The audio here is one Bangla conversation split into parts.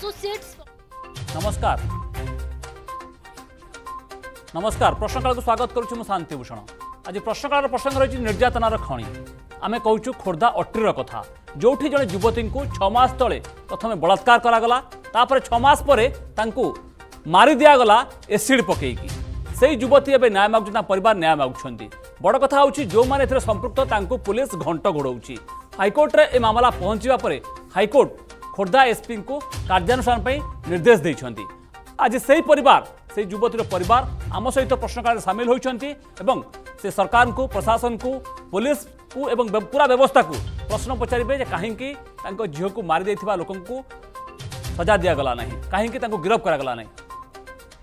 অ্যাসোসিয়েটস নমস্কার নমস্কার প্রশ্নকালকে স্বাগত করছি মু শান্তিভূষণ আজ প্রশ্নকালের প্রসঙ্গ রয়েছে নির্যাতনার খনি আমি কৌছু খোর্ধা অটির কথা যেটি জন যুবতী ছমাস তলে প্রথমে বলাৎকার করাগলা তাপরে ছমাস পরে তাঁকু মারি দিয়াগলা এসিড পকাইকি সেই যুবতী এবে ন্যায় মাগুছে তা পরিবার ন্যায় মাগুছেন বড় কথা হচ্ছে যে সম্পৃক্ত তাঁকু পুলিশ ঘণ্ট ঘোড়াউছি হাইকোর্টে এ মামলা পৌঁছবা পরে হাইকোর্ট खोर्धा एसपी को कार्यानुषान पर निर्देश देते आज से ही पर युवती पर आम सहित प्रश्न काल सामिल होती से सरकार को प्रशासन को पुलिस को एवं पूरा व्यवस्था को प्रश्न पचारे कहीं झील को मारिदे लोक सजा दिगला ना कहीं गिरफ्त करा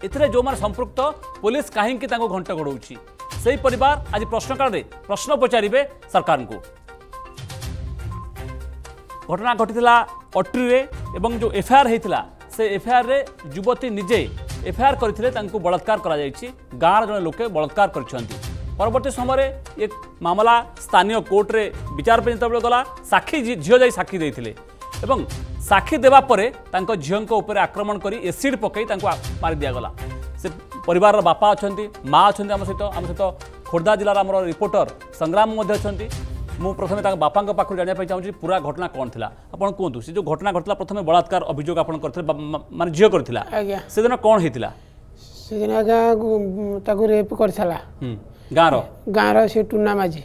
ए जो मैंने संपुक्त पुलिस कहीं घंट घोड़ी से ही पर आज प्रश्न प्रश्नकाल प्रश्न पचारे सरकार को घटना घटी ପଟ୍ରିରେ ଏବଂ ଯେଉଁ ଏଫ୍ଆଇଆର୍ ହୋଇଥିଲା ସେ ଏଫ୍ଆଇଆର୍ରେ ଯୁବତୀ ନିଜେ ଏଫ୍ଆଇଆର୍ କରିଥିଲେ ତାଙ୍କୁ ବଳାତ୍କାର କରାଯାଇଛି ଗାଁର ଜଣେ ଲୋକେ ବଳାତ୍କାର କରିଛନ୍ତି ପରବର୍ତ୍ତୀ ସମୟରେ ଏ ମାମଲା ସ୍ଥାନୀୟ କୋର୍ଟରେ ବିଚାର ପାଇଁ ଯେତେବେଳେ ଗଲା ସାକ୍ଷୀ ଝିଅ ଯାଇ ସାକ୍ଷୀ ଦେଇଥିଲେ ଏବଂ ସାକ୍ଷୀ ଦେବା ପରେ ତାଙ୍କ ଝିଅଙ୍କ ଉପରେ ଆକ୍ରମଣ କରି ଏସିଡ୍ ପକାଇ ତାଙ୍କୁ ମାରି ଦିଆଗଲା ସେ ପରିବାରର ବାପା ଅଛନ୍ତି ମା ଅଛନ୍ତି ଆମ ସହିତ ଆମ ସହିତ ଖୋର୍ଦ୍ଧା ଜିଲ୍ଲାର ଆମର ରିପୋର୍ଟର ସଂଗ୍ରାମ ମଧ୍ୟ ଅଛନ୍ତି ମୁଁ ପ୍ରଥମେ ତାଙ୍କ ବାପାଙ୍କ ପାଖରୁ ଜାଣିବା ପାଇଁ ଚାହୁଁଛି ପୁରା ଘଟଣା କ'ଣ ଥିଲା ଆପଣ କୁହନ୍ତୁ ସେ ଯେଉଁ ଘଟଣା ଘଟିଲା ପ୍ରଥମେ ବଳାତ୍କାର ଅଭିଯୋଗ ଆପଣ କରିଥିଲେ ମାନେ ଝିଅ କରିଥିଲା ସେଦିନ କ'ଣ ହେଇଥିଲା ସେଦିନ ଆଜ୍ଞା ତାକୁ ରେପ୍ କରିଥିଲା ଗାଁର ଗାଁର ସେ ଟୁନା ମାଝି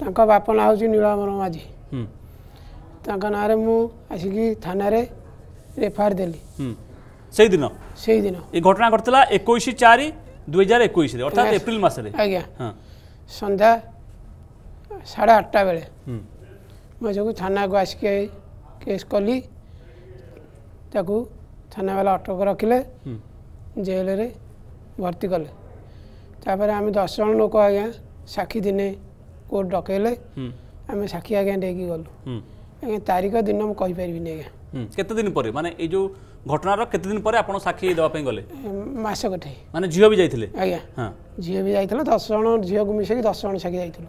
ତାଙ୍କ ବାପା ନାଁ ହେଉଛି ନୀଳମର ମାଝି ତାଙ୍କ ନାଁରେ ମୁଁ ଆସିକି ଥାନାରେ ରେଫାର ଦେଲି ସେଇଦିନ ସେଇଦିନ ଏ ଘଟଣା ଘଟିଥିଲା ଏକୋଇଶ ଚାରି ଦୁଇ ହଜାର ଏକୋଇଶରେ ଅର୍ଥାତ୍ ଏପ୍ରିଲ ମାସରେ ଆଜ୍ଞା ସନ୍ଧ୍ୟା ସାଢ଼େ ଆଠଟା ବେଳେ ମୁଁ ସବୁ ଥାନାକୁ ଆସିକି କେସ୍ କଲି ତାକୁ ଥାନାବାଲା ଅଟକ ରଖିଲେ ଜେଲରେ ଭର୍ତ୍ତି କଲେ ତାପରେ ଆମେ ଦଶ ଜଣ ଲୋକ ଆଜ୍ଞା ସାକ୍ଷୀ ଦିନେ କୋର୍ଟ ଡକେଇଲେ ଆମେ ସାକ୍ଷୀ ଆଜ୍ଞା ଦେଇକି ଗଲୁ ଆଜ୍ଞା ତାରିଖ ଦିନ ମୁଁ କହିପାରିବିନି ଆଜ୍ଞା କେତେ ଦିନ ପରେ ମାନେ ଏଇ ଯେଉଁ ଘଟଣାର କେତେ ଦିନ ପରେ ଆପଣ ସାକ୍ଷୀ ଦେବା ପାଇଁ ଗଲେ ମାସ ଗୋଟେ ମାନେ ଝିଅ ବି ଯାଇଥିଲେ ଆଜ୍ଞା ଝିଅ ବି ଯାଇଥିଲା ଦଶ ଜଣ ଝିଅକୁ ମିଶେଇକି ଦଶ ଜଣ ସାକ୍ଷୀ ଯାଇଥିଲୁ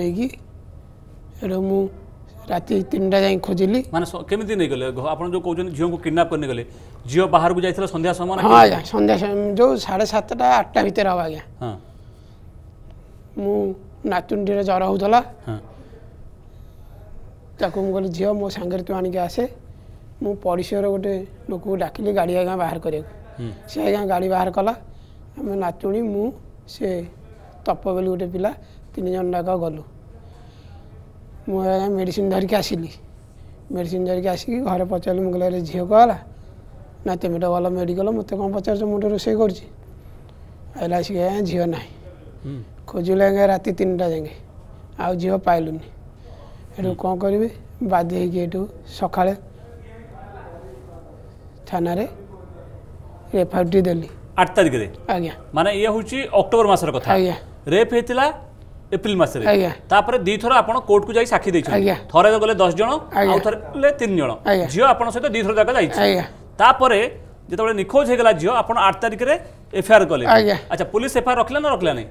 नहीं कि रात तीन टा जाए खोजिली माने केमिति जो कहजन झियो को किडनैप करने गेले झियो बाहर को जाइथला संध्या समय हां संध्या जो 7:30 टा 8 टा भीतर आ गया हां मु जर होतला हां ताको मु मो संगर तो आनी के आसे गोटे लोक को डाकिली गाड़ी आ बाहर करे गाड़ी बाहर कला हम नातुणी मु से तपबेली गोटे पिला ତିନି ଜଣ ଯାକ ଗଲୁ ମୁଁ ମେଡ଼ିସିନ୍ ଧରିକି ଆସିଲି ମେଡ଼ିସିନ୍ ଧରିକି ଆସିକି ଘରେ ପଚାରିଲି ମୁଁ କହିଲି ଝିଅ କ'ଣ ହେଲା ନା ତମେ ତ ଭଲ ମେଡ଼ିକାଲ ମୋତେ କ'ଣ ପଚାରୁଛ ମୁଁ ତ ରୋଷେଇ କରୁଛି ଆଇଲା ଆସିକି ଆଜ୍ଞା ଝିଅ ନାହିଁ ଖୋଜିଲେ ଆଜ୍ଞା ରାତି ତିନିଟା ଯାକେ ଆଉ ଝିଅ ପାଇଲୁନି ଏଠୁ କ'ଣ କରିବି ବାଧ୍ୟ ହେଇକି ଏଠୁ ସକାଳେ থানারে রেফারটি দেলি আট তারিখে আজ্ঞা মানে ইয়ে হচ্ছে অক্টোবর মাসের কথা আজ্ঞা রেপ হয়েছিল এপ্রিল মাসে তাপরে দিথর আপনার কোর্টকু যাই সাক্ষী দিয়েছেন থরে গেলে দশ জন আউ থরে গেলে তিন জন ঝিও আপনার সহ দিথর যাক যাই তাপরে যেতবে নিখোজ হয়ে গেল ঝিও আপনার আট তারিখে এফআইআর কলে আচ্ছা পুলিশ এফআইআর রখিলা না রখিলা নাই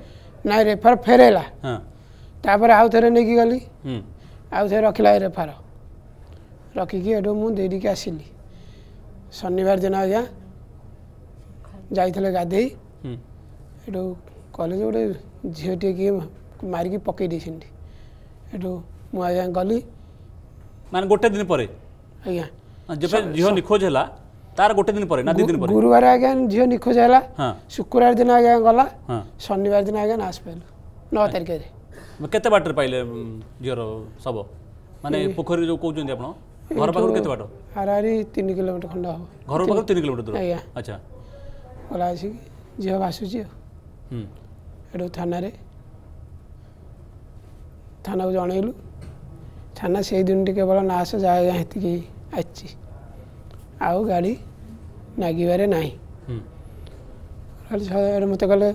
না এফআইআর ফেরাইলা তাপরে আউ থরে নেকি গলি আউ থরে রখিলা এফআইআর রখিকি এটু মু দেইকি আসিলি শনিবার দিন আজ্ঞা যাইলে গাধেই এটু কলেজ গোটে ঝিওটিয়ে কিয়ে ମାରିକି ପକେଇ ଦେଇ ସେମିତି ଏଠୁ ମୁଁ ଆଜ୍ଞା ଗଲି ମାନେ ଗୋଟେ ଦିନ ପରେ ଆଜ୍ଞା ଯେବେ ଝିଅ ନିଖୋଜ ହେଲା ତାର ଗୋଟେ ଦିନ ପରେ ନା ଦୁଇ ଦିନ ପରେ ଗୁରୁବାର ଆଜ୍ଞା ଝିଅ ନିଖୋଜ ହେଲା ଶୁକ୍ରବାର ଦିନ ଆଜ୍ଞା ଗଲା ଶନିବାର ଦିନ ଆଜ୍ଞା ନାଶ ପାଇଲୁ ନଅ ତାରିଖରେ କେତେ ବାଟରେ ପାଇଲେ ଝିଅର ଶବ ମାନେ ପୋଖରୀ ଯୋଉ କହୁଛନ୍ତି ଆପଣ ଘର ପାଖରୁ କେତେ ବାଟ ହାରାହାରି ତିନି କିଲୋମିଟର ଖଣ୍ଡେ ହବ ଘର ପାଖରୁ ତିନି କିଲୋମିଟର ଦୂର ଆଜ୍ଞା ଆଚ୍ଛା ଗଲା ଆସିକି ଝିଅ ଭାସୁଛି ଆଉ ଏଠୁ ଥାନାରେ ଥାନାକୁ ଜଣେଇଲୁ ଥାନା ସେଇ ଦିନ ଟିକେ କେବଳ ନାଶ ଯାଏ ଯାହା ଏତିକି ଆସିଛି ଆଉ ଗାଡ଼ି ନାଗିବାରେ ନାହିଁ ମୋତେ କହିଲେ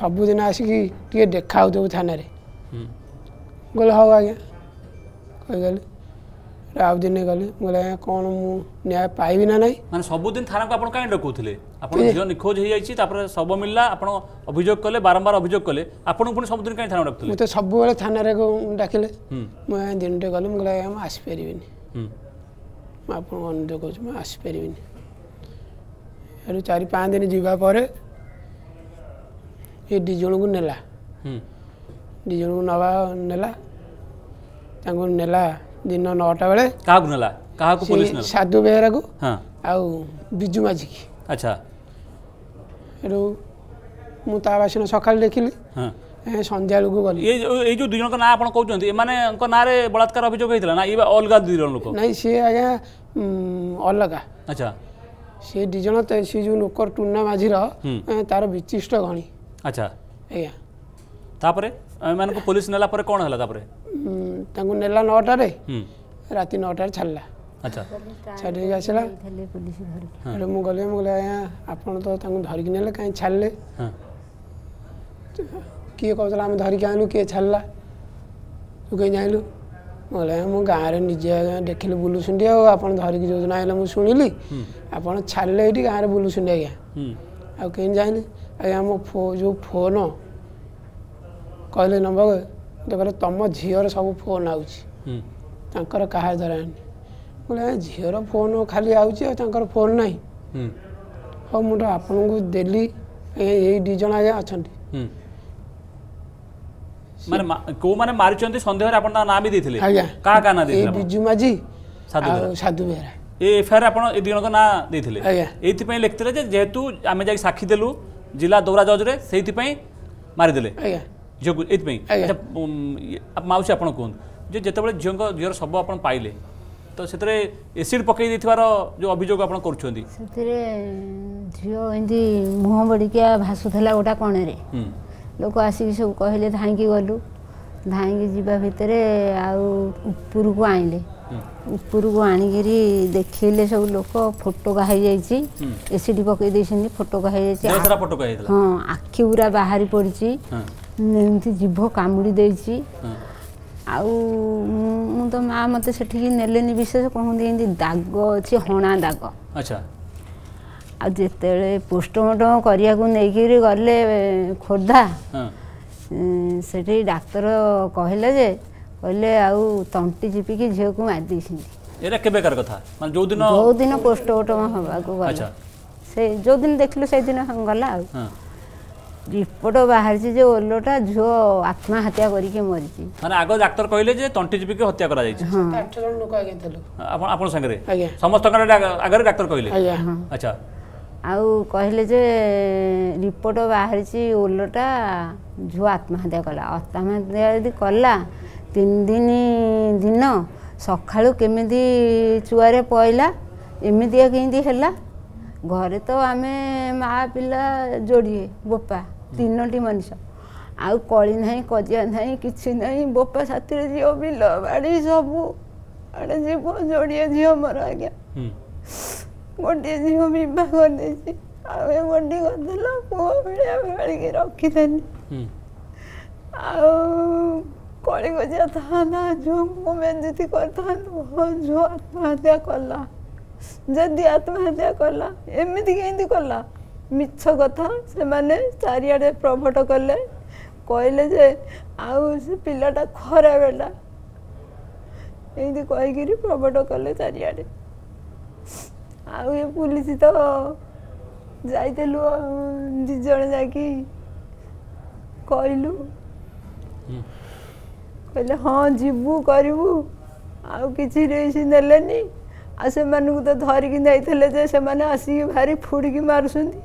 ସବୁଦିନ ଆସିକି ଟିକେ ଦେଖା ହଉଥିବୁ ଥାନାରେ ମୁଁ ହଉ ଆଜ୍ଞା କହିଗଲି ଆଉ ଦିନେ ଗଲି ମୁଁ କହିଲି ଆଜ୍ଞା କଣ ମୁଁ ନ୍ୟାୟ ପାଇବି ନା ନାହିଁ ମାନେ ସବୁଦିନ ଥାନାକୁ ଆପଣ କାହିଁକି ଡକାଉଥିଲେ ଆପଣ ଝିଅ ନିଖୋଜ ହେଇଯାଇଛି ତାପରେ ଶବ ମିଳିଲା ଆପଣ ଅଭିଯୋଗ କଲେ ବାରମ୍ବାର ଅଭିଯୋଗ କଲେ ଆପଣଙ୍କୁ ପୁଣି ସବୁଦିନ କାହିଁକି ଥାନା ଡାକୁଥିଲେ ମୁଁ ସବୁବେଳେ ଥାନାରେ ଡାକିଲେ ମୁଁ ଦିନଟେ ଗଲି ମୁଁ କହିଲି ଆଜ୍ଞା ମୁଁ ଆସିପାରିବିନି ମୁଁ ଆପଣଙ୍କୁ ଅନୁରୋଧ କହୁଛି ମୁଁ ଆସିପାରିବିନି ଏଠୁ ଚାରି ପାଞ୍ଚ ଦିନ ଯିବା ପରେ ଏ ଦୁଇ ଜଣଙ୍କୁ ନେଲା ଦୁଇ ଜଣଙ୍କୁ ନେବା ନେଲା ତାଙ୍କୁ ନେଲା ଦିନ ନଅଟା ବେଳେ କାହାକୁ ନେଲା କାହାକୁ ସାଧୁ ବେହେରାକୁ ଆଉ ବିଜୁ ମାଝିକି ଆଚ୍ଛା ଏଠୁ ମୁଁ ତା ବାସିନ ସକାଳେ ଦେଖିଲି ସନ୍ଧ୍ୟାବେଳକୁ ଗଲି ଏଇ ଯେଉଁ ଦୁଇ ଜଣଙ୍କ ନାଁ ଆପଣ କହୁଛନ୍ତି ଏମାନଙ୍କ ନାଁରେ ବଳାତ୍କାର ଅଭିଯୋଗ ହେଇଥିଲା ନା ଇଏ ଅଲଗା ଦୁଇ ଜଣ ଲୋକ ନାଇଁ ସିଏ ଆଜ୍ଞା ଅଲଗା ଆଚ୍ଛା ସେ ଦୁଇ ଜଣ ସେ ଯେଉଁ ଲୋକର ଟୁନା ମାଝିର ତାର ବିଚିଷ୍ଟ ଗଣି ଆଚ୍ଛା ଆଜ୍ଞା ତାପରେ ଏମାନଙ୍କୁ ପୋଲିସ ନେଲା ପରେ କ'ଣ ହେଲା ତାପରେ ତାଙ୍କୁ ନେଲା ନଅଟାରେ ରାତି ନଅଟାରେ ଛାଡ଼ିଲା ଛାଡ଼ିକି ଆସିଲା ହେଲେ ମୁଁ ଗଲି ମୁଁ କହିଲି ଆଜ୍ଞା ଆପଣ ତ ତାଙ୍କୁ ଧରିକି ନେଲେ କାହିଁ ଛାଡ଼ିଲେ କିଏ କହୁଥିଲା ଆମେ ଧରିକି ଆଣିଲୁ କିଏ ଛାଡ଼ିଲା ତୁ କାହିଁ ଜାଣିଲୁ ମୁଁ କହିଲି ଆଜ୍ଞା ମୁଁ ଗାଁରେ ନିଜେ ଆଜ୍ଞା ଦେଖିଲି ବୁଲୁଛନ୍ତି ଆଉ ଆପଣ ଧରିକି ଯେଉଁଦିନ ଆଣିଲେ ମୁଁ ଶୁଣିଲି ଆପଣ ଛାଡ଼ିଲେ ଏଇଠି ଗାଁରେ ବୁଲୁଛନ୍ତି ଆଜ୍ଞା ଆଉ କେମିତି ଜାଣିଲି ଆଜ୍ଞା ମୋ ଯେଉଁ ଫୋନ୍ କହିଲେ ନବ କହିଲେ ତମ ଝିଅର ସବୁ ଫୋନ୍ ଆଉଛି ତାଙ୍କର କାହା ଧରାନି ମୁଁ ଝିଅର ଫୋନ୍ ଖାଲି ଆଉଛି ଆଉ ତାଙ୍କର ଫୋନ୍ ନାହିଁ ହଉ ମୁଁ ଆପଣଙ୍କୁ ଦେଲି ଏଇ ଦୁଇ ଜଣ ଆଜ୍ଞା ଅଛନ୍ତି ମାନେ କୋଉମାନେ ମାରିଛନ୍ତି ସନ୍ଦେହରେ ଆପଣ ତାଙ୍କ ନାଁ ବି ଦେଇଥିଲେ ଆଜ୍ଞା କାହା କାହା ନାଁ ଦେଇଥିଲେ ବିଜୁ ମାଝି ଆଉ ସାଧୁ ବେହେରା ଏ ଏଫଆଇଆର୍ ଆପଣ ଏ ଦୁଇ ଜଣଙ୍କ ନାଁ ଦେଇଥିଲେ ଏଇଥିପାଇଁ ଲେଖିଥିଲେ ଯେ ଯେହେତୁ ଆମେ ଯାଇକି ସାକ୍ଷୀ ଦେଲୁ ଜିଲ୍ଲା ଦୌରା ଜଜ୍ରେ ସେଇଥିପାଇଁ ମାରିଦେଲେ ଆଜ୍ଞା ଝିଅକୁ ଏଇଥିପାଇଁ ମାଉସୀ ଆପଣ କୁହନ୍ତୁ ଯେ ଯେତେବେଳେ ଝିଅଙ୍କ ଝିଅର ଶବ ଆପଣ ପାଇଲେ ତ ସେଥିରେ ଏସିଡ୍ ପକାଇ ଦେଇଥିବାର ଯେଉଁ ଅଭିଯୋଗ ଆପଣ କରୁଛନ୍ତି ସେଥିରେ ଝିଅ ଏମିତି ମୁହଁ ବଡ଼ିକିଆ ଭାସୁଥିଲା ଗୋଟା କଣରେ ଲୋକ ଆସିକି ସବୁ କହିଲେ ଧାଇଁକି ଗଲୁ ଧାଇଁକି ଯିବା ଭିତରେ ଆଉ ଉପରକୁ ଆଣିଲେ ଉପରକୁ ଆଣିକିରି ଦେଖେଇଲେ ସବୁ ଲୋକ ଫୋଟକା ହେଇଯାଇଛି ଏସିଡ୍ ପକାଇ ଦେଇଛନ୍ତି ଫୋଟକା ହେଇଯାଇଛି ହଁ ଆଖି ପୁରା ବାହାରି ପଡ଼ିଛି ଏମିତି ଜିଭ କାମୁଡ଼ି ଦେଇଛି ଆଉ ମୁଁ ତ ମା ମୋତେ ସେଠିକି ନେଲେନି ବିଶେଷ କହନ୍ତି ଏମିତି ଦାଗ ଅଛି ହଣା ଦାଗ ଆଚ୍ଛା ଆଉ ଯେତେବେଳେ ପୋଷ୍ଟମର୍ଟମ କରିବାକୁ ନେଇକିରି ଗଲେ ଖୋର୍ଦ୍ଧା ସେଠି ଡାକ୍ତର କହିଲେ ଯେ କହିଲେ ଆଉ ତଣ୍ଟି ଚିପିକି ଝିଅକୁ ମାରି ଦେଇଛନ୍ତି ଏଇଟା କେବେକାର କଥା ମାନେ ଯୋଉ ଦିନ ଯୋଉ ଦିନ ପୋଷ୍ଟମର୍ଟମ ହେବାକୁ ଗଲା ସେ ଯୋଉ ଦିନ ଦେଖିଲୁ ସେଇଦିନ ଗଲା ଆଉ রিপোর্ট বাহারিছে যে ওলোটা ঝুও আত্মহত্যা করিকি মরিছি মানে আগ ডাক্তার কইলে যে তন্টি জীবিকে হত্যা করা যাইছে আট জন লোক আগে থিলু আপন আপন সঙ্গে সমস্ত আগে ডাক্তার কইলে আচ্ছা আউ কহিলে যে রিপোর্ট বাহারিছি ওলোটা ঝুও আত্মহত্যা কলা আত্মহত্যা যদি কলা তিন দিন দিন সকালু কেমিতি চুয়ারে পয়লা এমিতিয়া কেমিতি হেলা ঘরে তো আমি মা পিলা যোড়িয়ে বোপা तीनोटी मनुष्य आ कली ना कजिया ना कि ना बोपा साथी झी बिल सब आड़े जीव जोड़िए झी मोर आज्ञा गोटे झी बी गोटे रखी थे आलिकजिया था झो मुझे कर झो आत्महत्या कला जदि आत्महत्या कला एमती कला ମିଛ କଥା ସେମାନେ ଚାରିଆଡ଼େ ପ୍ରଭଟ କଲେ କହିଲେ ଯେ ଆଉ ସେ ପିଲାଟା ଖରାପ ହେଲା ଏମିତି କହିକିରି ପ୍ରଭଟ କଲେ ଚାରିଆଡ଼େ ଆଉ ଏ ପୋଲିସ ତ ଯାଇଥିଲୁ ଦି ଜଣ ଯାଇକି କହିଲୁ କହିଲେ ହଁ ଯିବୁ କରିବୁ ଆଉ କିଛି ରେସି ନେଲେନି ଆଉ ସେମାନଙ୍କୁ ତ ଧରିକି ନେଇଥିଲେ ଯେ ସେମାନେ ଆସିକି ଭାରି ଫୁଡ଼ିକି ମାରୁଛନ୍ତି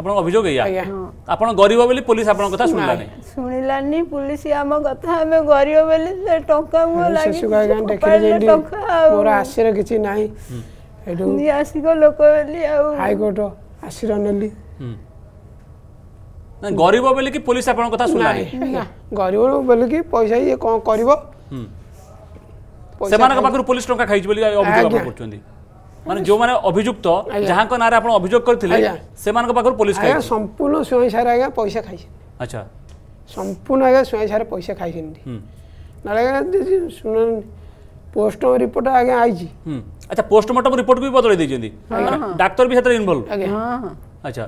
ଆପଣଙ୍କ ଅଭିଯୋଗ ଏଇଆ ଆପଣ ଗରିବ ବୋଲି ପୋଲିସ ଆପଣଙ୍କ କଥା ଶୁଣିଲାନି ଶୁଣିଲାନି ପୋଲିସ ଆମ କଥା ଆମେ ଗରିବ ବୋଲି ସେ ଟଙ୍କା ମୁଁ ଲାଗି ଟଙ୍କା ମୋର ଆସିର କିଛି ନାହିଁ ଏଠୁ ଆସିକ ଲୋକ ବୋଲି ଆଉ ହାଇକୋର୍ଟ ଆସିର ନେଲି ଗରିବ ବୋଲି କି ପୋଲିସ ଆପଣଙ୍କ କଥା ଶୁଣିଲାନି ଗରିବ ବୋଲି କି ପଇସା ଇଏ କ'ଣ କରିବ ସେମାନଙ୍କ ପାଖରୁ ପୋଲିସ ଟଙ୍କା ଖାଇଛି ବୋଲି ଅଭିଯୋଗ ଆପଣ କରୁଛନ୍ତି মানে যে অভিযুক্ত যাহাঙ্ক নাঁরে আপনার অভিযোগ করে সেমানক পাখর পুলিশ আজ্ঞা সম্পূর্ণ স্বয়ং সার আজ্ঞা পয়সা খাইছেন আচ্ছা সম্পূর্ণ আজ্ঞা স্বয়ং সার পয়সা খাইছেন নাহলে শুনুন পোস্টমর্টম রিপোর্ট আজ্ঞা আইছি আচ্ছা পোস্টমর্টম রিপোর্ট বি বদলাই দিয়েছেন ডাক্তার বি সেটা ইনভলভ আচ্ছা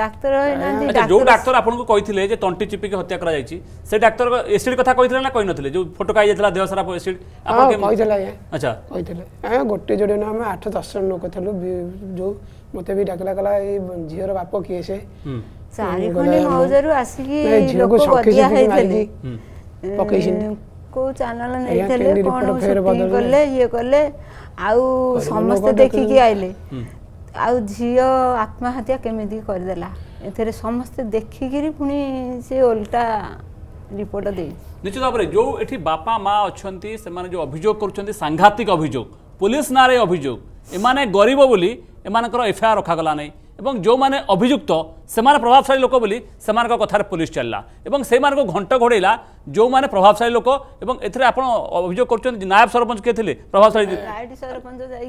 ডাক্তার যে আচ্ছা, ডাক্তার আপনার কইলে যে তন্টি চিপিকে হত্যা করা যাইছি সে ডাক্তার এসিড কথা কইলে না কইনথিলে যে ফটকা আই যাইতলা দেহ সারা এসিড আপন কে কইলে আচ্ছা কইলে আমি গোটে জোড়ে না আমি 8 10 জন লোক থলু যে মতে বি ডাকলা কলা এই ঝিওর বাপ কিয়ে সে সারি খনি মৌজারু আসিকি লোক গদিয়া হইতলে পকেইছিন কো চ্যানেল নেইতলে কোন সুটিং করলে ইয়ে করলে আউ সমস্ত দেখিকি আইলে ଆଉ ଝିଅ ଆତ୍ମହତ୍ୟା କେମିତି କରିଦେଲା ଏଥିରେ ସମସ୍ତେ ଦେଖିକିରି ପୁଣି ସେ ଓଲଟା ରିପୋର୍ଟ ଦେଇଛି ନିଶ୍ଚିତ ଭାବରେ ଯେଉଁ ଏଠି ବାପା ମା ଅଛନ୍ତି ସେମାନେ ଯେଉଁ ଅଭିଯୋଗ କରୁଛନ୍ତି ସାଂଘାତିକ ଅଭିଯୋଗ ପୋଲିସ ନାଁରେ ଅଭିଯୋଗ ଏମାନେ ଗରିବ ବୋଲି ଏମାନଙ୍କର ଏଫଆଇଆର୍ ରଖାଗଲା ନାହିଁ এবং ଯେଉଁମାନେ ଅଭିଯୁକ୍ତ ସେମାନେ ପ୍ରଭାବଶାଳୀ ଲୋକ ବୋଲି ସେମାନଙ୍କ କଥାରେ ପୋଲିସ ଚାଲିଲା ଏବଂ ସେଇମାନଙ୍କୁ ଘଣ୍ଟ ଘୋଡ଼େଇଲା ଯେଉଁମାନେ ପ୍ରଭାବଶାଳୀ ଲୋକ ଏବଂ ଏଥିରେ ଆପଣ ଅଭିଯୋଗ କରୁଛନ୍ତି ନାୟବ ସରପଞ୍ଚ କିଏ ଥିଲେ ପ୍ରଭାବଶାଳୀ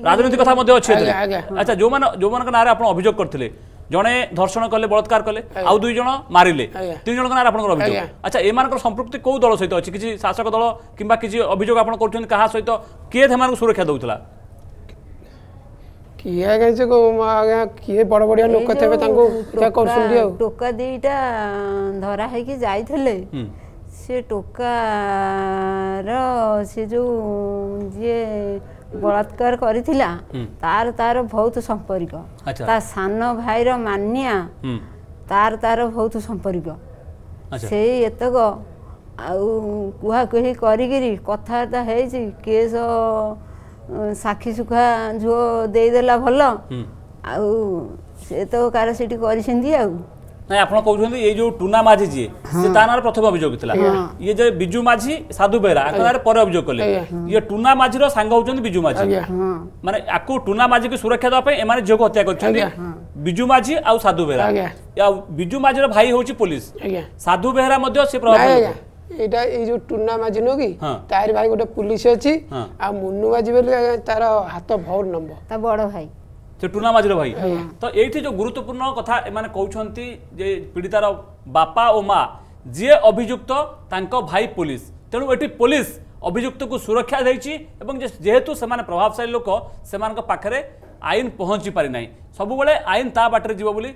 ରାଜନୀତି କଥା ମଧ୍ୟ ଅଛି ଏଥିରେ ଆଚ୍ଛା ଯେଉଁମାନେ ଯେଉଁମାନଙ୍କ ନାଁରେ ଆପଣ ଅଭିଯୋଗ କରିଥିଲେ ଜଣେ ଧର୍ଷଣ କଲେ ବଳାତ୍କାର କଲେ ଆଉ ଦୁଇ ଜଣ ମାରିଲେ ତିନି ଜଣଙ୍କ ନାଁରେ ଆପଣଙ୍କର ଅଭିଯୋଗ ଆଚ୍ଛା ଏମାନଙ୍କର ସମ୍ପୃକ୍ତି କେଉଁ ଦଳ ସହିତ ଅଛି କିଛି ଶାସକ ଦଳ କିମ୍ବା କିଛି ଅଭିଯୋଗ ଆପଣ କରୁଛନ୍ତି କାହା ସହିତ କିଏ ସେମାନଙ୍କୁ ସୁରକ୍ଷା ଦେଉଥିଲା କିଏ ଆଜ୍ଞା ସେ ଆଜ୍ଞା କିଏ ବଡ଼ ବଡ଼ିଆ ଲୋକ ଥିବେ ତାଙ୍କୁ କରୁଛନ୍ତି ଆଉ ଟୋକା ଦୁଇଟା ଧରା ହେଇକି ଯାଇଥିଲେ ସେ ଟୋକାର ସେ ଯେଉଁ ଯିଏ ବଳାତ୍କାର କରିଥିଲା ତାର ତାର ବହୁତ ସମ୍ପର୍କ ତା ସାନ ଭାଇର ମାନିଆ ତାର ତାର ବହୁତ ସମ୍ପର୍କ ସେଇ ଏତକ ଆଉ କୁହାକୁହି କରିକିରି କଥାବାର୍ତ୍ତା ହେଇଛି କେସ ସାକ୍ଷୀ ସୁଖା ଝୁଅ ଦେଇଦେଲା ଭଲ ଆଉ ସେ ତ କାର ସେଠି କରିଛନ୍ତି ଆଉ ନାଇଁ ଆପଣ କହୁଛନ୍ତି ଏଇ ଯୋଉ ଟୁନା ମାଝି ଯିଏ ସେ ତା ନାଁରେ ପ୍ରଥମ ଅଭିଯୋଗ ଥିଲା ଇଏ ଯେ ବିଜୁ ମାଝି ସାଧୁ ବେହେରା ଆଙ୍କ ନାଁରେ ପରେ ଅଭିଯୋଗ କଲେ ଇଏ ଟୁନା ମାଝିର ସାଙ୍ଗ ହଉଛନ୍ତି ବିଜୁ ମାଝି ମାନେ ଆକୁ ଟୁନା ମାଝିକୁ ସୁରକ୍ଷା ଦେବା ପାଇଁ ଏମାନେ ଝିଅକୁ ହତ୍ୟା କରିଛନ୍ତି ବିଜୁ ମାଝି ଆଉ ସାଧୁ ବେହେରା ଆଉ ବିଜୁ ମାଝିର ଭାଇ ହଉଛି ପୋଲିସ ସାଧୁ ବେହେରା ମଧ୍ୟ ସେ ପ୍ରଭାବ ଏଇଟା ଏଇ ଯୋଉ ଟୁନା ମାଝି ନୁହଁ କି ତାରି ଭାଇ ଗୋଟେ ପୁଲିସ ଅଛି ଆଉ ମୁନୁ ମାଝି ବୋଲି ତାର ହାତ ଭଉତ ନମ୍ବ ତା ବଡ ଭାଇ ସେ ଟୁନା ମାଝିର ଭାଇ ତ ଏଇଠି ଯୋଉ ଗୁରୁତ୍ୱପୂର୍ଣ୍ଣ କଥା ଏମାନେ କହୁଛନ୍ତି ଯେ ପୀଡ଼ିତାର ବାପା ଓ ମା ଯିଏ ଅଭିଯୁକ୍ତ ତାଙ୍କ ଭାଇ ପୋଲିସ ତେଣୁ ଏଠି ପୋଲିସ ଅଭିଯୁକ୍ତକୁ ସୁରକ୍ଷା ଦେଇଛି ଏବଂ ଯେହେତୁ ସେମାନେ ପ୍ରଭାବଶାଳୀ ଲୋକ ସେମାନଙ୍କ ପାଖରେ ଆଇନ ପହଞ୍ଚି ପାରିନାହିଁ ସବୁବେଳେ ଆଇନ ତା ବାଟରେ ଯିବ ବୋଲି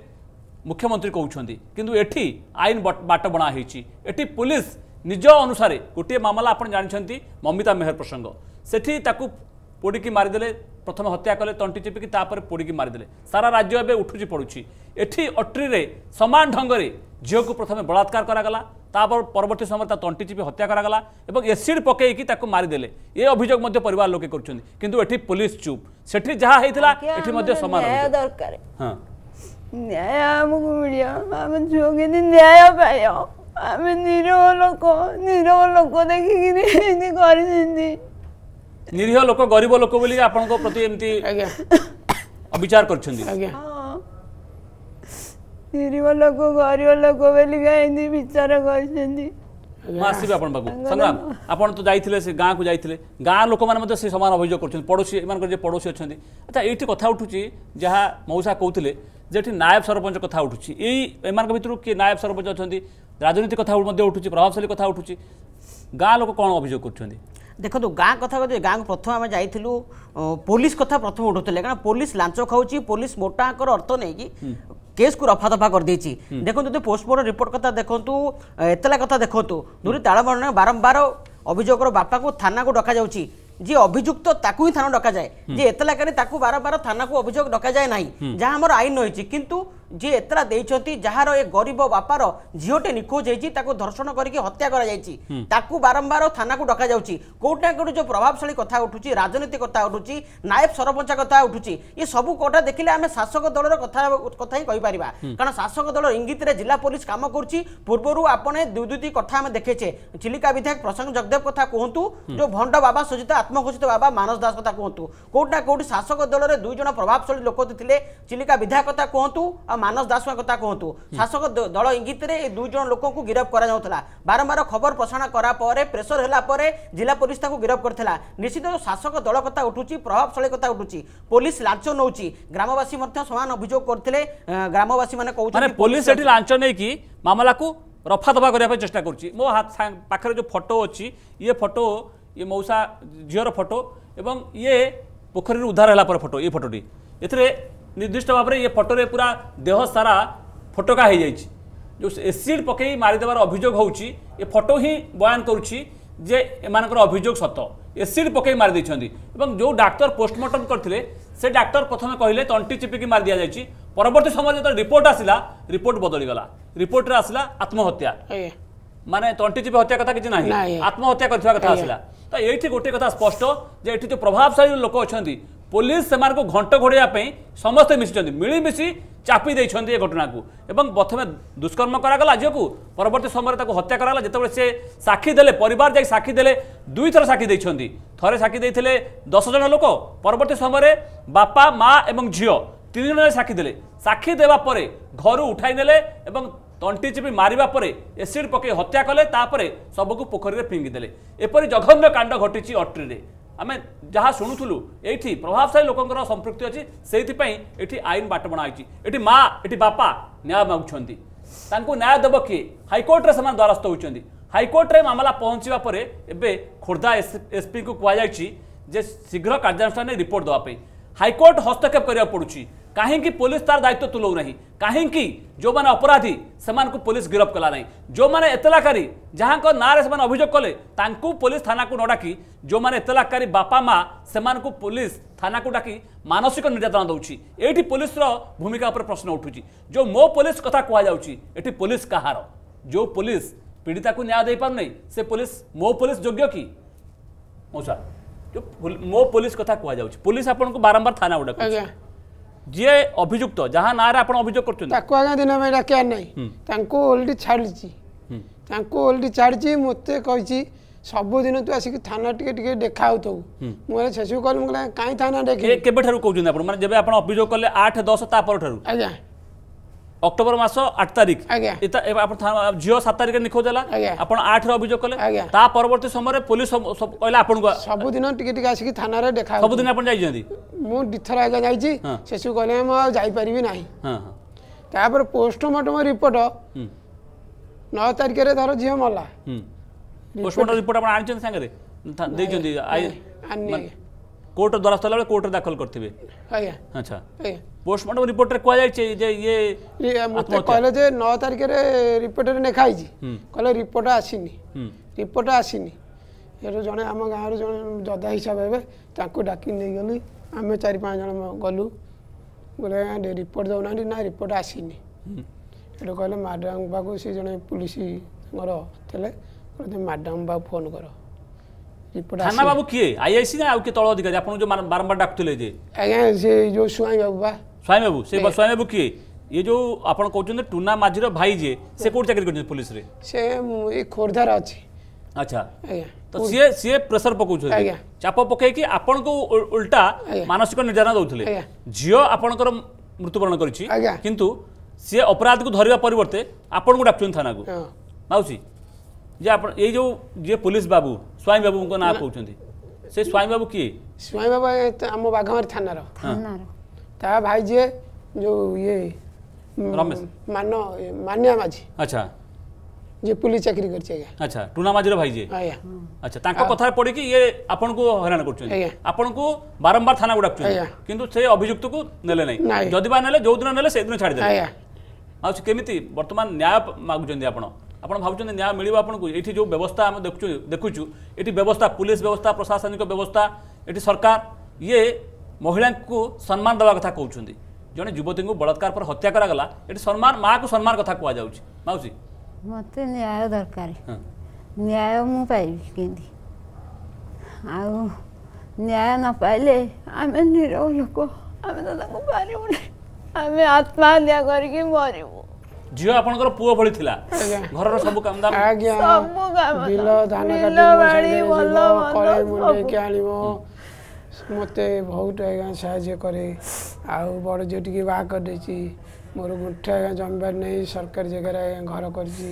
ମୁଖ୍ୟମନ୍ତ୍ରୀ କହୁଛନ୍ତି କିନ୍ତୁ ଏଠି ଆଇନ ବାଟ ବଣା ହେଇଛି ଏଠି ପୋଲିସ ନିଜ ଅନୁସାରେ ଗୋଟିଏ ମାମଲା ଆପଣ ଜାଣିଛନ୍ତି ମମିତା ମେହର ପ୍ରସଙ୍ଗ ସେଠି ତାକୁ ପୋଡ଼ିକି ମାରିଦେଲେ ପ୍ରଥମେ ହତ୍ୟା କଲେ ତଣ୍ଟି ଚିପିକି ତାପରେ ପୋଡ଼ିକି ମାରିଦେଲେ ସାରା ରାଜ୍ୟ ଏବେ ଉଠୁଛି ପଡ଼ୁଛି ଏଠି ଅଟ୍ରିରେ ସମାନ ଢଙ୍ଗରେ ଝିଅକୁ ପ୍ରଥମେ ବଳାତ୍କାର କରାଗଲା ତାପରେ ପରବର୍ତ୍ତୀ ସମୟରେ ତା ତଣ୍ଟି ଚିପି ହତ୍ୟା କରାଗଲା ଏବଂ ଏସିଡ୍ ପକାଇକି ତାକୁ ମାରିଦେଲେ ଏ ଅଭିଯୋଗ ମଧ୍ୟ ପରିବାର ଲୋକେ କରୁଛନ୍ତି କିନ୍ତୁ ଏଠି ପୋଲିସ ଚୁପ୍ ସେଠି ଯାହା ହେଇଥିଲା ଏଠି ମଧ୍ୟ ସମାନ ଦରକାର ନ୍ୟାୟ ଆମକୁ ମିଳିବ ଆମ ଝିଅ କେମିତି ନ୍ୟାୟ ପାଇବ ଆମେ ନିରହ ଲୋକ ନିରହ ଲୋକ ଦେଖିକିରି ଏମିତି କରିଛନ୍ତି ନିରୀହ ଲୋକ ଗରିବ ଲୋକ ବୋଲି ଆପଣଙ୍କ ପ୍ରତି ଏମିତି ଅବିଚାର କରିଛନ୍ତି ନିରୀହ ଲୋକ ଗରିବ ଲୋକ ବୋଲିକା ଏମିତି ବିଚାର କରିଛନ୍ତି ମୁଁ ଆସିବି ଆପଣ ପାଖକୁ ସଂଗ୍ରାମ ଆପଣ ତ ଯାଇଥିଲେ ସେ ଗାଁକୁ ଯାଇଥିଲେ ଗାଁ ଲୋକମାନେ ମଧ୍ୟ ସେ ସମାନ ଅଭିଯୋଗ କରୁଛନ୍ତି ପଡ଼ୋଶୀ ଏମାନଙ୍କର ଯେ ପଡ଼ୋଶୀ ଅଛନ୍ତି ଆଚ୍ଛା ଏଇଠି କଥା ଉଠୁଛି ଯାହା ମଉସା କହୁଥିଲେ যেটি নায়ব সরপঞ্চ কথা উঠুছি এই এমান ভিতর কি নায়ব সরপঞ্চ অনেক রাজনীতি কথা মধ্যে উঠুছে প্রভাবশালী কথা উঠুছে গাঁ লোক কোণ অভিযোগ করছেন ଦେଖନ୍ତୁ ଗାଁ କଥା ଗାଁକୁ ପ୍ରଥମେ ଆମେ ଯାଇଥିଲୁ ପୋଲିସ କଥା ପ୍ରଥମେ ଉଠୁଥିଲେ କାରଣ ପୋଲିସ ଲାଞ୍ଚ ଖାଉଛି ପୋଲିସ ମୋଟା ଆଙ୍କର ଅର୍ଥ ନେଇକି କେସ୍କୁ ରଫାଦଫା କରିଦେଇଛି ଦେଖନ୍ତୁ ଯଦି ପୋଷ୍ଟମର୍ଟମ ରିପୋର୍ଟ କଥା ଦେଖନ୍ତୁ ଏତଲା କଥା ଦେଖନ୍ତୁ ଦୁରି ତାଳମଣ୍ଡଳ ବାରମ୍ବାର ଅଭିଯୋଗର ବାପାକୁ ଥାନାକୁ ଡକାଯାଉଛି ଯିଏ ଅଭିଯୁକ୍ତ ତାକୁ ହିଁ ଥାନା ଡକାଯାଏ ଯିଏ ଏତଲାକାରୀ ତାକୁ ବାରମ୍ବାର ଥାନାକୁ ଅଭିଯୋଗ ଡକାଯାଏ ନାହିଁ ଯାହା ଆମର ଆଇନ ରହିଛି କିନ୍ତୁ ଯିଏ ଏତଲା ଦେଇଛନ୍ତି ଯାହାର ଏ ଗରିବ ବାପାର ଝିଅଟେ ନିଖୋଜ ହେଇଛି ତାକୁ ଧର୍ଷଣ କରିକି ହତ୍ୟା କରାଯାଇଛି ତାକୁ ବାରମ୍ବାର ଥାନାକୁ ଡକାଯାଉଛି କୋଉଠି ନା କୋଉଠି ଯୋଉ ପ୍ରଭାବଶାଳୀ କଥା ଉଠୁଛି ରାଜନୀତି କଥା ଉଠୁଛି ନାୟବ ସରପଞ୍ଚ କଥା ଉଠୁଛି ଏ ସବୁ କଥା ଦେଖିଲେ ଆମେ ଶାସକ ଦଳର କଥା କଥା ହିଁ କହିପାରିବା କାରଣ ଶାସକ ଦଳ ଇଙ୍ଗିତରେ ଜିଲ୍ଲା ପୋଲିସ କାମ କରୁଛି ପୂର୍ବରୁ ଆପଣ ଦୁଇ ଦୁଇଟି କଥା ଆମେ ଦେଖେଛେ ଚିଲିକା ବିଧାୟକ ପ୍ରସଙ୍ଗ ଜଗଦେବ କଥା କୁହନ୍ତୁ ଯୋଉ ଭଣ୍ଡ ବାବା ସଜିତ ଆତ୍ମଘୋଷିତ ବାବା ମାନସ ଦାସ କଥା କୁହନ୍ତୁ କୋଉଠି ନା କୋଉଠି ଶାସକ ଦଳରେ ଦୁଇ ଜଣ ପ୍ରଭାବଶାଳୀ ଲୋକ ଥିଲେ ଚିଲିକା ବିଧାୟକ କଥା କୁହନ୍ତୁ ଆଉ ମାନସ ଦାସଙ୍କ କଥା କୁହନ୍ତୁ ଶାସକ ଦଳ ଇଙ୍ଗିତରେ ଏ ଦୁଇ ଜଣ ଲୋକଙ୍କୁ ଗିରଫ କରାଯାଉଥିଲା ବାରମ୍ବାର ଖବର ପ୍ରସାରଣ କରା ପରେ ପ୍ରେସର ହେଲା ପରେ ଜିଲ୍ଲା ପୋଲିସ ତାଙ୍କୁ ଗିରଫ କରିଥିଲା ନିଶ୍ଚିତ ଶାସକ ଦଳ କଥା ଉଠୁଛି ପ୍ରଭାବଶାଳୀ କଥା ଉଠୁଛି ପୋଲିସ ଲାଞ୍ଚ ନେଉଛି ଗ୍ରାମବାସୀ ମଧ୍ୟ ସମାନ ଅଭିଯୋଗ କରିଥିଲେ ଗ୍ରାମବାସୀ ମାନେ କହୁଛନ୍ତି ପୋଲିସ ସେଠି ଲାଞ୍ଚ ନେଇକି ମାମଲାକୁ ରଫା ଦଫା କରିବା ପାଇଁ ଚେଷ୍ଟା କରୁଛି ମୋ ପାଖରେ ଯେଉଁ ଫଟୋ ଅଛି ଇଏ ଫଟୋ ଇଏ ମଉସା ଝିଅର ଫଟୋ ଏବଂ ଇଏ ପୋଖରୀରୁ ଉଦ୍ଧାର ହେଲା ପରେ ଫଟୋ ଏ ଫଟୋଟି ଏଥିରେ নির্দিষ্ট ভাবে ইয়ে ফটোরে পুরা দেহ সারা ফটকা হয়ে যাই যে এসিড পকাই মারিদেবার অভিযোগ হচ্ছে এ ফটো হি বয়ান করছি যে এমানকর অভিযোগ সত এসিড পকাই মারি দিয়েছেন এবং যে ডাক্তার পোস্টমর্টম করলে সে ডাক্তার প্রথমে কহিলেন তন্টি চিপিকি মারি দিয়া যাই পরবর্তী সময় যেত রিপোর্ট আসিলা রিপোর্ট বদলি গলা রিপোর্টে আসিলা আত্মহত্যা মানে তন্টি চিপি হত্যা কথা কিছু না আত্মহত্যা করা কথা আসিলা তো এইটি গোটে কথা স্পষ্ট যে এটি যে প্রভাবশালী লোক অনেক ପୋଲିସ ସେମାନଙ୍କୁ ଘଣ୍ଟ ଘୋଡ଼ାଇବା ପାଇଁ ସମସ୍ତେ ମିଶିଛନ୍ତି ମିଳିମିଶି ଚାପି ଦେଇଛନ୍ତି ଏ ଘଟଣାକୁ ଏବଂ ପ୍ରଥମେ ଦୁଷ୍କର୍ମ କରାଗଲା ଝିଅକୁ ପରବର୍ତ୍ତୀ ସମୟରେ ତାକୁ ହତ୍ୟା କରାଗଲା ଯେତେବେଳେ ସେ ସାକ୍ଷୀ ଦେଲେ ପରିବାର ଯାଇ ସାକ୍ଷୀ ଦେଲେ ଦୁଇଥର ସାକ୍ଷୀ ଦେଇଛନ୍ତି ଥରେ ସାକ୍ଷୀ ଦେଇଥିଲେ ଦଶ ଜଣ ଲୋକ ପରବର୍ତ୍ତୀ ସମୟରେ ବାପା ମା ଏବଂ ଝିଅ ତିନି ଜଣ ସାକ୍ଷୀ ଦେଲେ ସାକ୍ଷୀ ଦେବା ପରେ ଘରୁ ଉଠାଇ ନେଲେ ଏବଂ ତଣ୍ଟି ଚିପି ମାରିବା ପରେ ଏସିଡ୍ ପକାଇ ହତ୍ୟା କଲେ ତାପରେ ଶବକୁ ପୋଖରୀରେ ଫିଙ୍ଗିଦେଲେ ଏପରି ଜଘନ୍ୟ କାଣ୍ଡ ଘଟିଛି ଅଟ୍ରିରେ आम जहाँ शुणुलु ये प्रभावशाली लोक संपृक्ति अच्छी से आईन बाटबणा होती माँ ये बापा न्याय मागुंट न्याय देव किए हाइकोर्टे से द्वारस्थ होती हाइकोर्टे मामला पहुँचापर एवं खोर्धा एसपी को कह शीघ्र कार्यानुषान रिपोर्ट देवाई हाइकोर्ट हस्तक्षेप करने पड़ू कहीं पुलिस तार दायित्व तुलाऊना कहीं जो मैंने अपराधी से पुलिस गिरफ्त कला ना जो मैंने एतलाकारी जहाँ ना से अभोग कले पुलिस थाना को न डाक जो मैंने एतलाकारी बापा माँ से पुलिस थाना को डाक मानसिक निर्यातना ये पुलिस भूमिका उपर प्रश्न उठू जो मो पुलिस कथा कहुची पुलिस कह रो पुलिस पीड़िता को न्याय दे पार नहीं से पुलिस मो पुलिस योग्य कि ମୋ ପୋଲିସ କଥା କୁହାଯାଉଛି ପୋଲିସ ଆପଣଙ୍କୁ ବାରମ୍ବାର ଥାନା ଗୁଡ଼ା ଯିଏ ଅଭିଯୁକ୍ତ ଯାହା ନାଁରେ ଆପଣ ଅଭିଯୋଗ କରୁଛନ୍ତି ତାକୁ ଆଜ୍ଞା ଦିନ ପାଇଁ ଡାକିବାର ନାହିଁ ତାଙ୍କୁ ଓଲଟି ଛାଡ଼ିଛି ତାଙ୍କୁ ଓଲଟି ଛାଡ଼ିଛି ମୋତେ କହିଛି ସବୁଦିନ ତୁ ଆସିକି ଥାନା ଟିକେ ଟିକେ ଦେଖା ହଉଥିବୁ ମୁଁ କହିଲେ ଶେଷକୁ କହିଲି ମୁଁ କହିଲେ କାହିଁ ଥାନା ଦେଖେ କେବେଠାରୁ କହୁଛନ୍ତି ଆପଣ ମାନେ ଯେବେ ଆପଣ ଅଭିଯୋଗ କଲେ ଆଠ ଦଶ ତା ପରଠାରୁ ଆଜ୍ଞା অক্টোবর মাস আট তারিখ ঝিও সাত তারিখ নিখোজলা আপনার আট অভিযোগ কলে তা পরবর্তী সময় পুলিশ কহিলা আপনার সবুদিন টিকি টিকি আসি থানার দেখা সবুদিন আপনার যাই মু দুইথর আজ্ঞা যাইছি সেসব কলে মু যাইপারি না তাপরে পোস্টমর্টম রিপোর্ট নয় তারিখের ধর ঝিও মলা পোস্টমর্টম রিপোর্ট আপনার আনিছেন সাংরে ଦେଇଛନ୍ତି কোর্ট দ্বারস্থ হলে কোর্টে দাখল করবে আজ্ঞা আচ্ছা আজ্ঞা পোস্টমর্টম রিপোর্টরে কুয়া যাইছে যে ইয়ে মতে কইলে যে 9 তারিখরে রিপোর্টরে লেখা হইছি কইলে রিপোর্ট আসিনি রিপোর্ট আসিনি এটু জনে আমার গাঁর জনে জদা হিসাব হবে তাকে ডাকি নিয়ে গলি আমি চারি পাঁচ জন গলু বলে রিপোর্ট দেউনা না রিপোর্ট আসিনি এটু কইলে ম্যাডাম পাখু সে জনে পুলিশ ঘর লে ম্যাডাম বা ফোন কর थाना बाबू কি আইআইসি না আউ কি তল অধিকারী আপনার যে বারম্বার ডাকুলে যে আজ্ঞা সে যে স্বামী বাবু বা স্বামী বাবু সে স্বামী বাবু ये जो आपण कहते टुना माझीर भाई जे से कोट चाकरी कर पुलिस रे से ए खोरधार अछि अच्छा तो सीए सीए प्रेशर पकौ छ चाप पके कि आपण को उल्टा मानसिक निर्यातना दउथले झियो आपणकर मृत्युवरण करछि किंतु से अपराध को धरिया परिवर्ते आपण को डाकछन थाना को माउसी जे आपण ए जो जे पुलिस बाबू ସ୍ୱାଇଁ ବାବୁଙ୍କ ନାଁ କହୁଛନ୍ତି ସେ ସ୍ୱାଇଁ ବାବୁ କିଏ ସ୍ୱାଇଁ ବାବୁ ଆମ ବାଘମାରୀ ଥାନାର ତା ଭାଇ ଯିଏ ଯୋଉ ଇଏ ରମେଶ ମାନ ମାନିଆ ମାଝି ଆଚ୍ଛା ଯିଏ ପୁଲିସ ଚାକିରି କରିଛି ଆଜ୍ଞା ଆଚ୍ଛା ଟୁନା ମାଝିର ଭାଇ ଯିଏ ଆଜ୍ଞା ଆଚ୍ଛା ତାଙ୍କ କଥାରେ ପଡ଼ିକି ଇଏ ଆପଣଙ୍କୁ ହଇରାଣ କରୁଛନ୍ତି ଆପଣଙ୍କୁ ବାରମ୍ବାର ଥାନାକୁ ଡାକୁଛନ୍ତି କିନ୍ତୁ ସେ ଅଭିଯୁକ୍ତକୁ ନେଲେ ନାହିଁ ଯଦି ବା ନେଲେ ଯୋଉ ଦିନ ନେଲେ ସେଦିନ ଛାଡ଼ିଦେଲେ ଆଉ କେମିତି ବର୍ତ୍ତମାନ ନ୍ୟାୟ ମାଗୁଛନ୍ତି ଆପଣ ଆପଣ ଭାବୁଛନ୍ତି ନ୍ୟାୟ ମିଳିବ ଆପଣଙ୍କୁ ଏଠି ଯେଉଁ ବ୍ୟବସ୍ଥା ଆମେ ଦେଖୁଛୁ ଦେଖୁଛୁ ଏଠି ବ୍ୟବସ୍ଥା ପୁଲିସ ବ୍ୟବସ୍ଥା ପ୍ରଶାସନିକ ବ୍ୟବସ୍ଥା ଏଠି ସରକାର ଇଏ ମହିଳାଙ୍କୁ ସମ୍ମାନ ଦେବା କଥା କହୁଛନ୍ତି ଜଣେ ଯୁବତୀଙ୍କୁ ବଳାତ୍କାର ପରେ ହତ୍ୟା କରାଗଲା ଏଠି ସମ୍ମାନ ମାଆକୁ ସମ୍ମାନ କଥା କୁହାଯାଉଛି ମାଉସୀ ମୋତେ ନ୍ୟାୟ ଦରକାର ନ୍ୟାୟ ମୁଁ ପାଇବି କେମିତି ଆଉ ନ୍ୟାୟ ନ ପାଇଲେ ଆମେ ନିରବ ଲୋକ ଆମେ ତ ତାଙ୍କୁ ପାରିବୁନି ଆମେ ଆତ୍ମହତ୍ୟା କରିକି ମରିବୁ ଝିଅ ଆପଣଙ୍କର ପୁଅ ଭଳି ଥିଲା ଘରର ସବୁ କାମ ଦାମ ଆଜ୍ଞା ବିଲ ଧାନ କାଟି କଳେଇ ମୁଣ୍ଡେଇକି ଆଣିବ ମୋତେ ବହୁତ ଆଜ୍ଞା ସାହାଯ୍ୟ କରେ ଆଉ ବଡ଼ ଝିଅ ଟିକେ ବାହା କରିଦେଇଛି ମୋର ଗୁଣ୍ଠେ ଆଜ୍ଞା ଜମିବାର ନାହିଁ ସରକାରୀ ଜାଗାରେ ଆଜ୍ଞା ଘର କରିଛି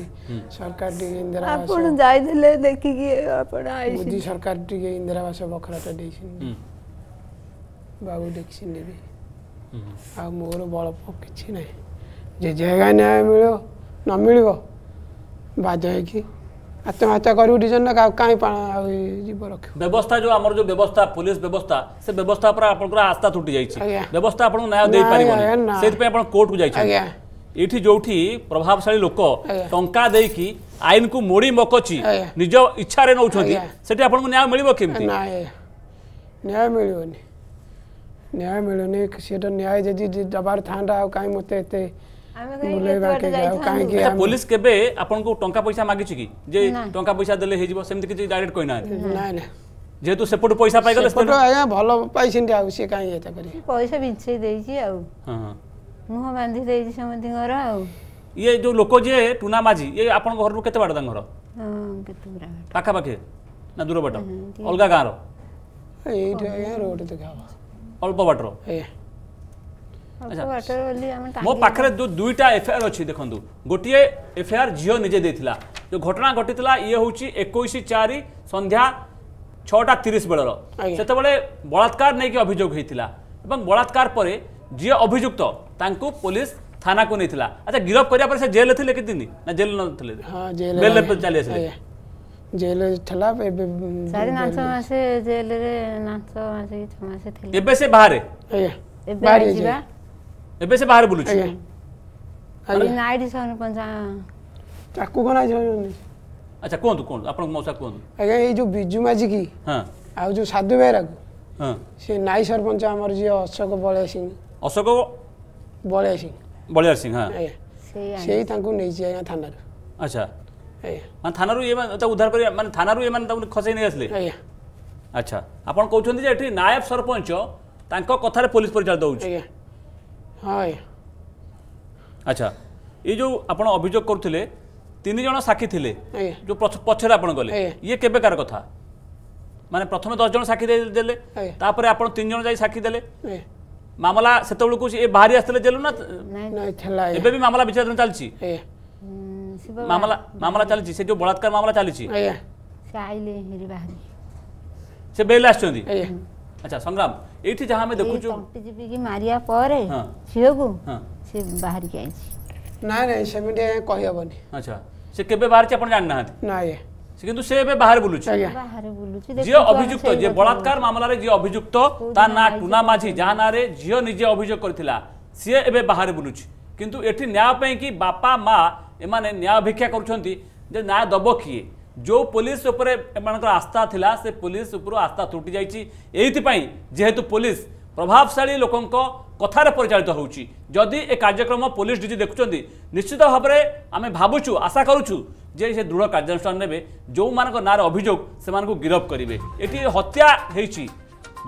ସରକାର ଟିକେ ଇନ୍ଦିରା ଆପଣ ଯାଇଥିଲେ ଦେଖିକି ଆପଣ ମୋଦି ସରକାର ଟିକେ ଇନ୍ଦିରାବାସ ବଖରାଟା ଦେଇଛନ୍ତି ବାବୁ ଦେଖିଛନ୍ତି ବି ଆଉ ମୋର ବଳ କିଛି ନାହିଁ जे जेगा न्याय मिल न मिल बाध्य आत्महत्या कर व्यवस्था जो जो व्यवस्था पुलिस व्यवस्था से व्यवस्था पर आप आस्था तुटी जावस्था आप न्याय दे पारे कोर्ट को ये जो प्रभावशा लोक टा दे कि आईन को मोड़ी मकोची निज इच्छा रे न्याय मिलबो केमती न्याय न्याय मिलोनी न्याय न्याय जदी दबार था कहीं मत ବୁଲେଇବା କି ଯାଉ କାହିଁକି ପୋଲିସ କେବେ ଆପଣଙ୍କୁ ଟଙ୍କା ପଇସା ମାଗିଛି କି ଯେ ଟଙ୍କା ପଇସା ଦେଲେ ହେଇଯିବ ସେମିତି କିଛି ଡାଇରେକ୍ଟ କହିନାହାନ୍ତି ନାଇଁ ନାଇଁ ଯେହେତୁ ସେପଟୁ ପଇସା ପାଇଗଲେ ସେପଟୁ ଆଜ୍ଞା ଭଲ ପାଇଛନ୍ତି ଆଉ ସିଏ କାହିଁକି ଏତେ କରିବେ ପଇସା ବିଞ୍ଚେଇ ଦେଇଛି ଆଉ ମୁହଁ ବାନ୍ଧି ଦେଇଛି ସମସ୍ତଙ୍କର ଆଉ ଇଏ ଯୋଉ ଲୋକ ଯିଏ ଟୁନା ମାଝି ଇଏ ଆପଣଙ୍କ ଘରରୁ କେତେ ବାଟ ତାଙ୍କ ଘର ପାଖାପାଖି ନା ଦୂର ବାଟ ଅଲଗା ଗାଁର ଏଇଠି ଆଜ୍ଞା ରୋଡ଼ ଦେଖା ଅଳ୍ପ ବାଟର ମୋ ପାଖରେ ଯେଉଁ ଦୁଇଟା ଏଫଆଇଆର୍ ଅଛି ଦେଖନ୍ତୁ ଗୋଟିଏ ଏଫଆଇଆର୍ ଝିଅ ନିଜେ ଦେଇଥିଲା ଯେଉଁ ଘଟଣା ଘଟିଥିଲା ଇଏ ହେଉଛି ଏକୋଇଶ ଚାରି ସନ୍ଧ୍ୟା ଛଅଟା ତିରିଶ ବେଳର ସେତେବେଳେ ବଳାତ୍କାର ନେଇକି ଅଭିଯୋଗ ହୋଇଥିଲା ଏବଂ ବଳାତ୍କାର ପରେ ଯିଏ ଅଭିଯୁକ୍ତ ତାଙ୍କୁ ପୋଲିସ ଥାନାକୁ ନେଇଥିଲା ଆଚ୍ଛା ଗିରଫ କରିବା ପରେ ସେ ଜେଲରେ ଥିଲେ କେତେ ଦିନ ନା ଜେଲ ନଥିଲେ ଜେଲରେ ଚାଲି ଆସିଲେ জেলে ঠেলা এবে সাড়ে নাচ মাসে জেলে নাচ মাসে ছ মাসে থিলে এবে সে বাহারে আয়া বাহারে ଏବେ ସେ ବାହାରେ ବୁଲୁଛି ନାଇଟ୍ ସରପଞ୍ଚ ତାକୁ କ'ଣ ଆଚ୍ଛା କୁହନ୍ତୁ କୁହନ୍ତୁ ଆପଣଙ୍କ ମଉସା କୁହନ୍ତୁ ଆଜ୍ଞା ଏଇ ଯେଉଁ ବିଜୁ ମାଝିକି ଆଉ ଯେଉଁ ସାଧୁ ବେହେରାକୁ ସେ ନାଇ ସରପଞ୍ଚ ଆମର ଯିଏ ଅଶୋକ ବଳିଆ ସିଂ ଅଶୋକ ବଳିଆ ସିଂ ବଳିଆ ସିଂ ହଁ ସେଇ ତାଙ୍କୁ ନେଇଛି ଆଜ୍ଞା ଥାନାରୁ ଆଚ୍ଛା ମାନେ ଥାନାରୁ ଇଏ ତାକୁ ଉଦ୍ଧାର କରିବା ମାନେ ଥାନାରୁ ଏମାନେ ତାକୁ ଖସେଇ ନେଇ ଆସିଲେ ଆଜ୍ଞା ଆଚ୍ଛା ଆପଣ କହୁଛନ୍ତି ଯେ ଏଠି ନାୟବ ସରପଞ୍ଚ ତାଙ୍କ କଥାରେ ପୋଲିସ ପରିଚାଳିତ ହେଉଛି ଆଜ୍ଞା হয় আচ্ছা এই যে আপনার অভিযোগ করলে তিন জন সাক্ষী লে যে পছরে আপনার গলে ইয়ে কেবেকার কথা মানে প্রথমে দশ জন সাক্ষী দেলে তাপরে আপনার তিন জন যাই সাক্ষী দেলে মামলা সেতবেলকু এ বাহারি আসলে জেলু না এবে বি মামলা বিচারাধীন চালছি মামলা মামলা চালছি সে যে বলাৎকার মামলা চালছি সে বেলে আসছেন আচ্ছা সংগ্রাম ଏଇଠି ଯାହା ଆମେ ଦେଖୁଛୁ ତଣ୍ଟି ଚିପିକି ମାରିବା ପରେ ଝିଅକୁ ସେ ବାହାରିକି ଆଣିଛି ନାଇଁ ନାଇଁ ସେମିତି କହିହେବନି ଆଚ୍ଛା ସେ କେବେ ବାହାରିଛି ଆପଣ ଜାଣିନାହାନ୍ତି ନାଇଁ কিন্তু সে এবে বাহার বুলুছে যে অভিযুক্ত যে বলাৎকার মামলার যে অভিযুক্ত তা না টুনা মাঝি যা নাঁরে ঝিও নিজে অভিযোগ করেছিল সি এবে বাহার বুলুছে কিন্তু এটি ন্যায় পাই কি বাপা মা এমানে ন্যায় ভিক্ষা করছেন যে ন্যায় দব কিয়ে जो पुलिस उपरे एमानकर आस्था थिला से पुलिस उपरो आस्था त्रुटि जाइछि जेहेतु पुलिस प्रभावशा लोकंक कथार परिचालित होउछि ए कार्यक्रम पुलिस डीजी देखुछन्ति निश्चित भाबरे आमे भाबुछु आशा करूछु जे से दृढ़ कार्यानुषान ने जो मान नार अभियोग सेमानकु गिरफ करिवे एटी हत्या हेइछि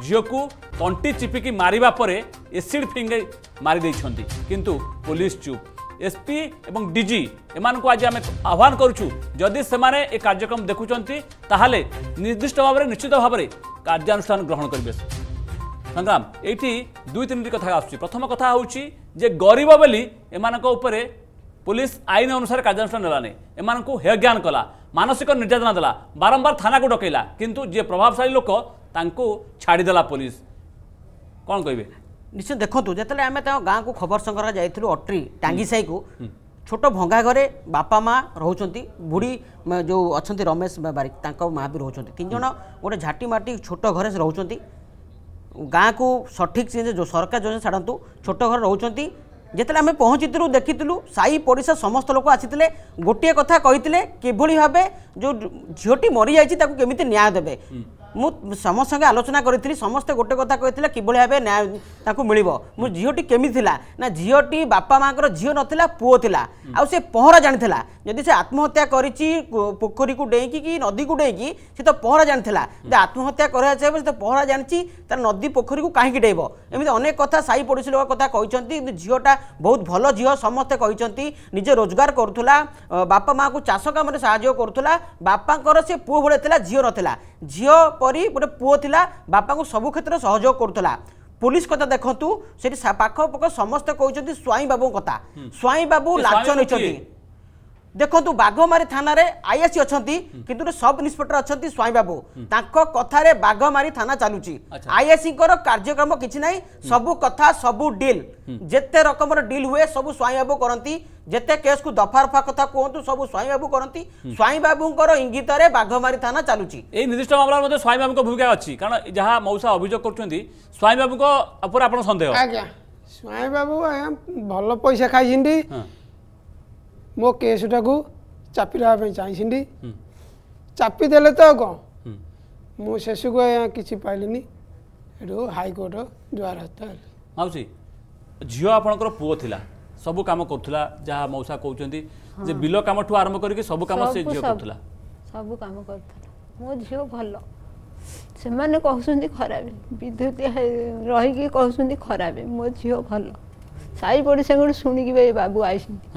ଝିଅକୁ ତଣ୍ଟି ଚିପିକି ମାରିବା ପରେ ଏସିଡ୍ ଫିଙ୍ଗି ମାରିଦେଇଛନ୍ତି କିନ୍ତୁ ପୋଲିସ ଚୁପ୍ এসপি এবং ডিজি এমানকু আজ আমি আহ্বান করছু যদি সেমানে এ কার্যক্রম দেখুচন্তি তাহলে নির্দিষ্ট ভাবে নিশ্চিত ভাবে কার্যানুষ্ঠান গ্রহণ করবে সংগ্রাম এইটি দুই তিনটি কথা আসুচি প্রথম কথা হচ্ছে যে গরিব বলি এমানক উপরে পুলিশ আইন অনুসারে কার্যানুষ্ঠান নেলানি এমানক হেয়জ্ঞান কলা মানসিক নির্যাতনা দেলা বারম্বার থানাকু ডকাইলা কিন্তু যে প্রভাবশালী লোক তাঁকু ছাড়িদেলা পুলিশ কম কহবে ନିଶ୍ଚୟ ଦେଖନ୍ତୁ ଯେତେବେଳେ ଆମେ ତାଙ୍କ ଗାଁକୁ ଖବର ସଂଗ୍ରହ ଯାଇଥିଲୁ ଅଟ୍ରି ଟାଙ୍ଗି ସାହିକୁ ଛୋଟ ଭଙ୍ଗା ଘରେ ବାପା ମା ରହୁଛନ୍ତି ବୁଢ଼ୀ ଯେଉଁ ଅଛନ୍ତି ରମେଶ ବାରିକ ତାଙ୍କ ମା ବି ରହୁଛନ୍ତି ତିନି ଜଣ ଗୋଟେ ଝାଟି ମାଟି ଛୋଟ ଘରେ ରହୁଛନ୍ତି ଗାଁକୁ ସଠିକ୍ ଯେଉଁ ସରକାର ଯୋଜନା ଛାଡ଼ନ୍ତୁ ଛୋଟ ଘରେ ରହୁଛନ୍ତି ଯେତେବେଳେ ଆମେ ପହଞ୍ଚିଥିଲୁ ଦେଖିଥିଲୁ ସାହି ପଡ଼ିଶା ସମସ୍ତ ଲୋକ ଆସିଥିଲେ ଗୋଟିଏ କଥା କହିଥିଲେ କିଭଳି ଭାବେ ଯେଉଁ ଝିଅଟି ମରିଯାଇଛି ତାକୁ କେମିତି ନ୍ୟାୟ ଦେବେ ମୁଁ ସମସ୍ତଙ୍କ ଆଲୋଚନା କରିଥିଲି ସମସ୍ତେ ଗୋଟେ କଥା କହିଥିଲେ କିଭଳି ଭାବେ ନ୍ୟାୟ ତାକୁ ମିଳିବ ମୋ ଝିଅଟି କେମିତି ଥିଲା ନା ଝିଅଟି ବାପା ମାଆଙ୍କର ଝିଅ ନଥିଲା ପୁଅ ଥିଲା ଆଉ ସେ ପହଁରା ଜାଣିଥିଲା ଯଦି ସେ ଆତ୍ମହତ୍ୟା କରିଛି ପୋଖରୀକୁ ଡେଇଁକି କି ନଦୀକୁ ଡେଇଁକି ସେ ତ ପହଁରା ଜାଣିଥିଲା ଯେ ଆତ୍ମହତ୍ୟା କରିବା ଚାହିଁବ ସେ ତ ପହଁରା ଜାଣିଛି ତାର ନଦୀ ପୋଖରୀକୁ କାହିଁକି ଡେଇବ ଏମିତି ଅନେକ କଥା ସାହି ପଡ଼ୋଶୀ ଲୋକ କଥା କହିଛନ୍ତି କିନ୍ତୁ ଝିଅଟା ବହୁତ ଭଲ ଝିଅ ସମସ୍ତେ କହିଛନ୍ତି ନିଜେ ରୋଜଗାର କରୁଥିଲା ବାପା ମାଆଙ୍କୁ ଚାଷ କାମରେ ସାହାଯ୍ୟ କରୁଥିଲା ବାପାଙ୍କର ସେ ପୁଅ ଭଳିଆ ଥିଲା ଝିଅ ନଥିଲା ଝିଅ ପରି ଗୋଟେ ପୁଅ ଥିଲା ବାପାଙ୍କୁ ସବୁ କ୍ଷେତ୍ରରେ ସହଯୋଗ କରୁଥିଲା ପୋଲିସ କଥା ଦେଖନ୍ତୁ ସେଠି ପାଖ ପାଖ ସମସ୍ତେ କହୁଛନ୍ତି ସ୍ୱାଇଁ ବାବୁଙ୍କ କଥା ସ୍ୱାଇଁ ବାବୁ ଲାଚ ନେଇଛନ୍ତି ଦେଖନ୍ତୁ ବାଘମାରୀ ଥାନାରେ ଆଇଏସ୍ସି ଅଛନ୍ତି କିନ୍ତୁ ସବ୍ ଇନ୍ସପେକ୍ଟର ଅଛନ୍ତି ସ୍ୱାଇଁ ବାବୁ ତାଙ୍କ କଥାରେ ବାଘମାରୀ ଥାନା ଚାଲୁଛି ଆଇଏସ୍ସିଙ୍କର କାର୍ଯ୍ୟକ୍ରମ କିଛି ନାହିଁ ସବୁ କଥା ସବୁ ଡିଲ୍ ଯେତେ ରକମର ଡିଲ୍ ହୁଏ ସବୁ ସ୍ୱାଇଁ ବାବୁ କରନ୍ତି ଯେତେ କେସ୍କୁ ଦଫା ରଫା କଥା କୁହନ୍ତୁ ସବୁ ସ୍ୱାଇଁ ବାବୁ କରନ୍ତି ସ୍ୱାଇଁ ବାବୁଙ୍କର ଇଙ୍ଗିତରେ ବାଘମାରୀ ଥାନା ଚାଲୁଛି ଏହି ନିର୍ଦ୍ଦିଷ୍ଟ ମାମଲାରେ ମଧ୍ୟ ସ୍ୱାଇଁ ବାବୁଙ୍କ ଭୂମିକା ଅଛି କାରଣ ଯାହା ମଉସା ଅଭିଯୋଗ କରୁଛନ୍ତି ସ୍ୱାଇଁ ବାବୁଙ୍କ ଉପରେ ଆପଣ ସନ୍ଦେହ ଆଜ୍ଞା ସ୍ୱାଇଁ ବାବୁ ଆଜ୍ଞା ଭଲ ପଇସା ଖାଇଛନ୍ତି ମୋ କେସ୍ଟାକୁ ଚାପିଦେବା ପାଇଁ ଚାହିଁଛନ୍ତି ଚାପିଦେଲେ ତ ଆଉ କ'ଣ ମୁଁ ଶେଷକୁ ଆଜ୍ଞା କିଛି ପାଇଲିନି ଏଠୁ ହାଇକୋର୍ଟ ଦ୍ୱାରସ୍ଥ ହେଲି ମାଉସୀ ଝିଅ ଆପଣଙ୍କର ପୁଅ ଥିଲା ସବୁ କାମ କରୁଥିଲା ଯାହା ମଉସା କହୁଛନ୍ତି ଯେ ବିଲ କାମଠୁ ଆରମ୍ଭ କରିକି ସବୁ କାମ ସେ ଝିଅ କରୁଥିଲା ସବୁ କାମ କରୁଥିଲା ମୋ ଝିଅ ଭଲ ସେମାନେ କହୁଛନ୍ତି ଖରାପ ବିଦ୍ୟୁତ ରହିକି କହୁଛନ୍ତି ଖରାପ ମୋ ଝିଅ ଭଲ ସାହି ପଡ଼ିଶାଙ୍କଠୁ ଶୁଣିକି ବି ବାବୁ ଆଇଛନ୍ତି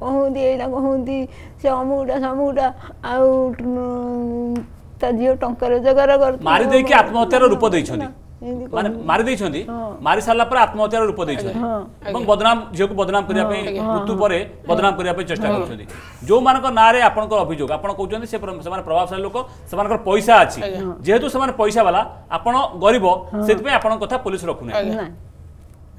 କହନ୍ତି ଏଇଟା କହନ୍ତି ସେ ଅମୁଟା ସମୁଟା ଆଉ ତା ଝିଅ ଟଙ୍କା ରୋଜଗାର ମାରି ଦେଇକି ଆତ୍ମହତ୍ୟାର ରୂପ ଦେଇଛନ୍ତି ମାନେ ମାରି ଦେଇଛନ୍ତି ମାରି ସାରିଲା ପରେ ଆତ୍ମହତ୍ୟାର ରୂପ ଦେଇଛନ୍ତି ଏବଂ ବଦନାମ ଝିଅକୁ ବଦନାମ କରିବା ପାଇଁ ମୃତ୍ୟୁ ପରେ ବଦନାମ କରିବା ପାଇଁ ଚେଷ୍ଟା କରୁଛନ୍ତି ଯେଉଁମାନଙ୍କ ନାଁରେ ଆପଣଙ୍କର ଅଭିଯୋଗ ଆପଣ କହୁଛନ୍ତି ସେମାନେ ପ୍ରଭାବଶାଳୀ ଲୋକ ସେମାନଙ୍କର ପଇସା ଅଛି ଯେହେତୁ ସେମାନେ ପଇସା ବାଲା ଆପଣ ଗରିବ ସେଥିପାଇଁ ଆପଣଙ୍କ କଥା ପୋଲିସ ରଖୁନାହିଁ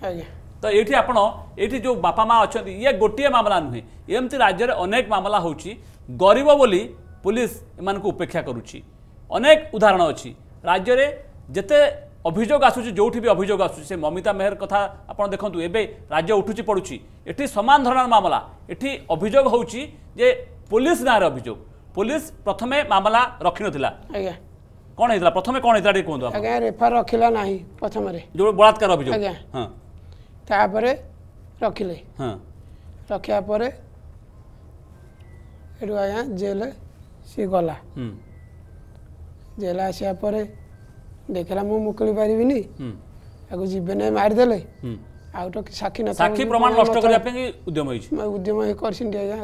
ଆଜ୍ଞା ᱛᱟ ᱮᱴᱤ ᱟᱯᱱᱚ ᱮᱴᱤ ᱡᱚ ᱵᱟᱯᱟ ᱢᱟ ᱟᱪᱷᱟᱱᱛᱤ ᱮ ᱜᱚᱴᱤᱭᱟ ᱢᱟᱢᱞᱟ ᱱᱷᱮ ᱮᱢᱛᱮ ᱨᱟᱡ്യᱨᱮ ᱟᱱᱮᱠ ᱢᱟᱢᱞᱟ ᱦᱚᱪᱤ ᱜᱚᱨᱤᱵᱚ ᱵᱚᱞᱤ ᱯᱩᱞᱤᱥ ᱮᱢᱟᱱᱠᱚ ᱩᱯᱮᱠᱷᱭᱟ ᱠᱟᱨᱩᱪᱤ ᱟᱱᱮᱠ ᱩᱫᱷᱟᱨᱚᱱ ᱟᱪᱷᱤ ᱨᱟᱡ്യᱨᱮ ᱡᱮᱛᱮ ᱚᱵᱷᱤᱡᱚᱜ ᱟᱥᱩᱪᱤ ᱡᱚᱴᱷᱤ ᱵᱤ ᱚᱵᱷᱤᱡᱚᱜ ᱟᱥᱩᱪᱤ ᱥᱮ ᱢᱚᱢᱤᱛᱟ ᱢᱮᱦᱟᱨ ᱠᱟᱛᱷᱟ ᱟᱯᱱᱚ ᱫᱮᱠᱷᱚᱱᱛᱩ ᱮᱵᱮ ᱨᱟᱡᱭ ᱩᱴᱷᱩᱪᱤ ᱯᱟᱹᱲᱩᱪᱤ ᱮᱴᱤ ᱥᱢᱟ ତାପରେ ରଖିଲେ ରଖିବା ପରେ ଏଠୁ ଆଜ୍ଞା ଜେଲ ସିଏ ଗଲା ଜେଲ ଆସିବା ପରେ ଦେଖିଲା ମୁଁ ମୁକୁଳି ପାରିବିନି ତାକୁ ଜୀବନ ମାରିଦେଲେ ଆଉ ତ ସାକ୍ଷୀ ନ ସାକ୍ଷୀ ପ୍ରମାଣ ନଷ୍ଟ କରିବା ପାଇଁ ଉଦ୍ୟମ ହେଇଛି ଉଦ୍ୟମ କରିଛନ୍ତି ଆଜ୍ଞା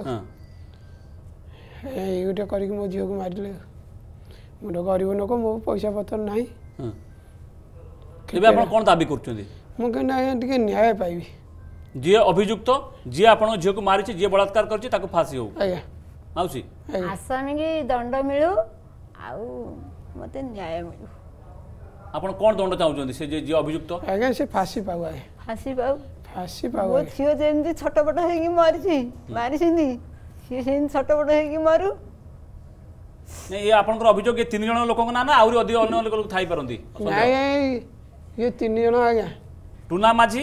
ଏଇ ଗୋଟେ କରିକି ମୋ ଝିଅକୁ ମାରିଲେ ମୁଁ ତ ଗରିବ ଲୋକ ମୋ ପଇସା ପତ୍ର ନାହିଁ ଏବେ ଆପଣ କ'ଣ ଦାବି କରୁଛନ୍ତି ମୁଁ କେମିତି ଆଜ୍ଞା ଟିକେ ନ୍ୟାୟ ପାଇବି ଯିଏ ଅଭିଯୁକ୍ତ ଯିଏ ଆପଣଙ୍କ ଝିଅକୁ ମାରିଛି ଯିଏ ବଳାତ୍କାର କରିଛି ତାକୁ ଫାଶୀ ହଉ ଆଜ୍ଞା ମାଉସୀ ଆସାମୀକି ଦଣ୍ଡ ମିଳୁ ଆଉ ମୋତେ ନ୍ୟାୟ ମିଳୁ ଆପଣ କ'ଣ ଦଣ୍ଡ ଚାହୁଁଛନ୍ତି ସେ ଯିଏ ଅଭିଯୁକ୍ତ ଆଜ୍ଞା ସେ ଫାଶୀ ପାଉ ଆଜ୍ଞା ଫାଶୀ ପାଉ ଫାଶୀ ପାଉ ମୋ ଝିଅ ଯେମିତି ଛଟପଟ ହେଇକି ମରିଛି ମାରିଛନ୍ତି ସିଏ ସେମିତି ଛଟପଟ ହେଇକି ମରୁ ନାଇଁ ଇଏ ଆପଣଙ୍କର ଅଭିଯୋଗ ଏ ତିନି ଜଣ ଲୋକଙ୍କ ନାଁ ନା ଆହୁରି ଅଧିକ ଅନ୍ୟ ଲୋକ ଥାଇପାରନ୍ତି ନାଇଁ ଇଏ ତିନି ଜଣ ଆଜ୍ଞା ଟୁନା ମାଝି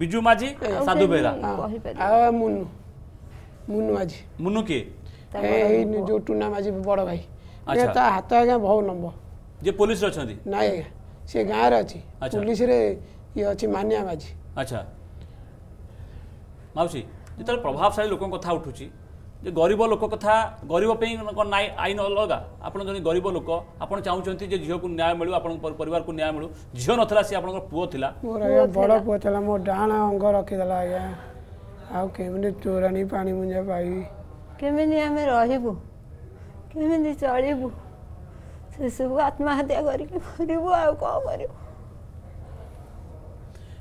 ବିଜୁ ମାଝି ସାଧୁ ବେହେରା ଆଉ ମୁନୁ ମୁନୁ ମାଝି ମୁନୁ କିଏ ଏଇ ଯୋଉ ଟୁନା ମାଝି ବଡ ଭାଇ ତା ହାତ ଆଜ୍ଞା ବହୁ ନମ୍ବ ଯିଏ ପୋଲିସରେ ଅଛନ୍ତି ନାଇଁ ଆଜ୍ଞା ସେ ଗାଁରେ ଅଛି ପୋଲିସରେ ଇଏ ଅଛି ମାନିଆ ମାଝି ଆଚ୍ଛା ମାଉସୀ ଯେତେବେଳେ ପ୍ରଭାବଶାଳୀ ଲୋକଙ୍କ କଥା ଉଠୁଛି ଯେ ଗରିବ ଲୋକ କଥା ଗରିବ ପାଇଁ ନାଇଁ ଆଇନ ଅଲଗା ଆପଣ ଜଣେ ଗରିବ ଲୋକ ଆପଣ ଚାହୁଁଛନ୍ତି ଯେ ଝିଅକୁ ନ୍ୟାୟ ମିଳୁ ଆପଣଙ୍କ ପରିବାରକୁ ନ୍ୟାୟ ମିଳୁ ଝିଅ ନଥିଲା ସେ ଆପଣଙ୍କର ପୁଅ ଥିଲା ବଡ଼ ପୁଅ ଥିଲା ମୋ ଡାହାଣ ଅଙ୍ଗ ରଖିଦେଲା ଆଜ୍ଞା ଆଉ କେମିତି ତୋରାଣୀ ପାଣି ମୁଞ୍ଜା ପାଇବି କେମିତି ଆମେ ରହିବୁ କେମିତି ଚଳିବୁ ସେସବୁ ଆତ୍ମହତ୍ୟା କରିକି କରିବୁ ଆଉ କ'ଣ କରିବୁ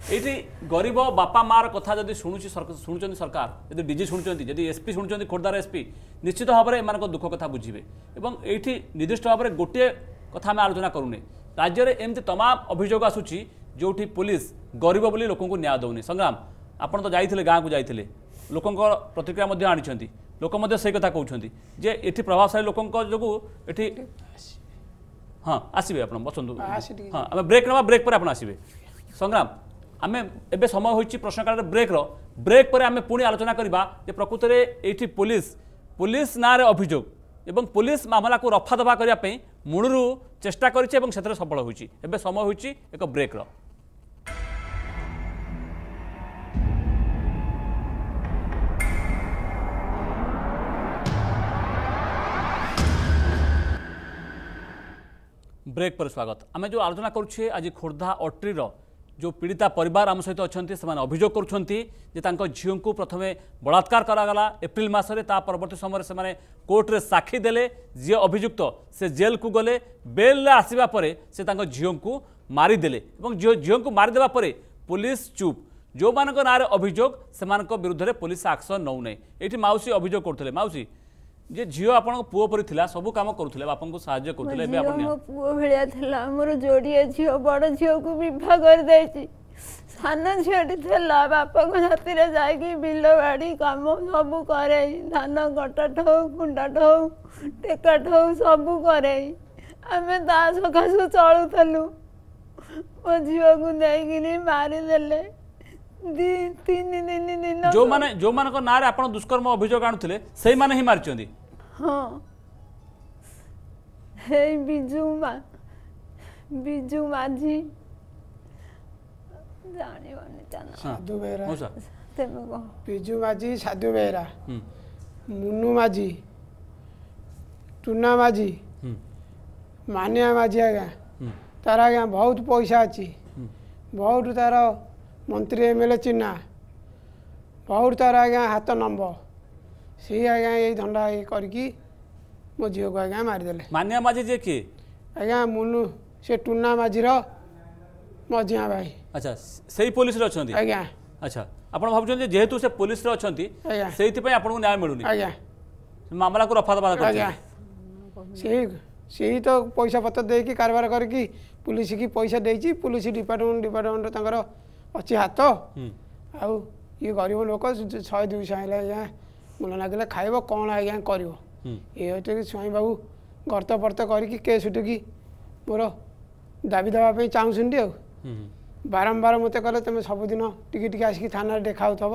ଏଇଠି ଗରିବ ବାପା ମାଆର କଥା ଯଦି ଶୁଣୁଛି ଶୁଣୁଛନ୍ତି ସରକାର ଯଦି ଡିଜି ଶୁଣୁଛନ୍ତି ଯଦି ଏସ୍ପି ଶୁଣୁଛନ୍ତି ଖୋର୍ଦ୍ଧାର ଏସ୍ପି ନିଶ୍ଚିତ ଭାବରେ ଏମାନଙ୍କ ଦୁଃଖ କଥା ବୁଝିବେ ଏବଂ ଏଇଠି ନିର୍ଦ୍ଦିଷ୍ଟ ଭାବରେ ଗୋଟିଏ କଥା ଆମେ ଆଲୋଚନା କରୁନେ ରାଜ୍ୟରେ ଏମିତି ତମାମ ଅଭିଯୋଗ ଆସୁଛି ଯେଉଁଠି ପୋଲିସ ଗରିବ ବୋଲି ଲୋକଙ୍କୁ ନ୍ୟାୟ ଦେଉନି ସଂଗ୍ରାମ ଆପଣ ତ ଯାଇଥିଲେ ଗାଁକୁ ଯାଇଥିଲେ ଲୋକଙ୍କ ପ୍ରତିକ୍ରିୟା ମଧ୍ୟ ଆଣିଛନ୍ତି ଲୋକ ମଧ୍ୟ ସେଇ କଥା କହୁଛନ୍ତି ଯେ ଏଠି ପ୍ରଭାବଶାଳୀ ଲୋକଙ୍କ ଯୋଗୁଁ ଏଠି ହଁ ଆସିବେ ଆପଣ ବସନ୍ତୁ ହଁ ଆମେ ବ୍ରେକ୍ ନେବା ବ୍ରେକ୍ ପରେ ଆପଣ ଆସିବେ ସଂଗ୍ରାମ ଆମେ ଏବେ ସମୟ ହୋଇଛି ପ୍ରଶ୍ନକାଳରେ ବ୍ରେକ୍ର ବ୍ରେକ୍ ପରେ ଆମେ ପୁଣି ଆଲୋଚନା କରିବା ଯେ ପ୍ରକୃତରେ ଏଇଠି ପୋଲିସ ପୋଲିସ ନାଁରେ ଅଭିଯୋଗ ଏବଂ ପୋଲିସ ମାମଲାକୁ ରଫା ଦେବା କରିବା ପାଇଁ ମୂଳରୁ ଚେଷ୍ଟା କରିଛି ଏବଂ ସେଥିରେ ସଫଳ ହୋଇଛି ଏବେ ସମୟ ହୋଇଛି ଏକ ବ୍ରେକ୍ର ବ୍ରେକ୍ ପରେ ସ୍ୱାଗତ ଆମେ ଯେଉଁ ଆଲୋଚନା କରୁଛେ ଆଜି ଖୋର୍ଦ୍ଧା ଅଟ୍ରିର जो पीड़िता परिवार आम सहित अच्छा से अभोग कर झील को प्रथम बलात्कार कराला एप्रिल मसने परवर्त समय से कोर्टे साक्षी दे जी अभियुक्त से जेल को गले बेल आसवापर से झील को मारिदे झील को मारिदेपर पुलिस चुप जो मान नाँव अभियोग से विरुद्ध पुलिस आक्शन नौना ये मौसी अभियोग करुले मौसी ଯେ ଝିଅ ଆପଣଙ୍କ ପୁଅ ପରି ଥିଲା ସବୁ କାମ କରୁଥିଲେ ବାପାଙ୍କୁ ସାହାଯ୍ୟ କରୁଥିଲେ ଏବେ ଆପଣ ମୋ ପୁଅ ଭଳିଆ ଥିଲା ମୋର ଯୋଡ଼ିଏ ଝିଅ ବଡ଼ ଝିଅକୁ ବିବାହ କରିଦେଇଛି ସାନ ଝିଅଟି ଥିଲା ବାପାଙ୍କ ସାଥିରେ ଯାଇକି ବିଲ ବାଡ଼ି କାମ ସବୁ କରେ ଧାନ କଟାଠ ହଉ କୁଣ୍ଡାଠ ହଉ ଟେକାଠ ହଉ ସବୁ କରେ ଆମେ ତା ସକାଶକୁ ଚଳୁଥିଲୁ ମୋ ଝିଅକୁ ନେଇକିରି ମାରିଦେଲେ ଯୋଉମାନେ ଯୋଉମାନଙ୍କ ନାଁରେ ଆପଣ ଦୁଷ୍କର୍ମ ଅଭିଯୋଗ ଆଣୁଥିଲେ ସେଇମାନେ ହିଁ ମାରିଛନ୍ତି हाँ हे बीजू मा बीजू माझी जाने वाले जाना हाँ। साधु बेहरा तेरे को बीजू माझी साधु बेहरा हम्म। मुन्नू माझी टुन्ना माझी हम्म। मानिया माझी आज्ञा हम्म। तार आज्ञा बहुत पैसा अच्छी बहुत तार मंत्री एम एल ए चिन्हा बहुत तार आज्ञा हाथ नंबर सी आज ये धंडा करो झी को आज्ञा मारिदे मानिया माझी जी किए आज्ञा मुनु से टूना माझीर मझिया भाई अच्छा से पुलिस अच्छा आप भाव जेहेतु से पुलिस अच्छा मिलूनी आज्ञा मामला को रफा दफा आज्ञा से तो पैसा पत्र दे कि कारबार कर पुलिस की पैसा दे पुलिस डिपार्टमेंट डिपार्टमेंट अच्छी हाथ आ गरीब लोक शहे दुई आज्ञा ମୁଲନା କହିଲେ ଖାଇବ କ'ଣ ଆଜ୍ଞା କରିବ ଇଏ ହେଉଛନ୍ତି ସ୍ୱାଇଁ ବାବୁ ଗର୍ତ୍ତ ଫର୍ତ୍ତ କରିକି କେସ୍ ଉଠିକି ମୋର ଦାବି ଦେବା ପାଇଁ ଚାହୁଁଛନ୍ତି ଆଉ ବାରମ୍ବାର ମୋତେ କହିଲେ ତୁମେ ସବୁଦିନ ଟିକେ ଟିକେ ଆସିକି ଥାନାରେ ଦେଖା ହେଉଥିବ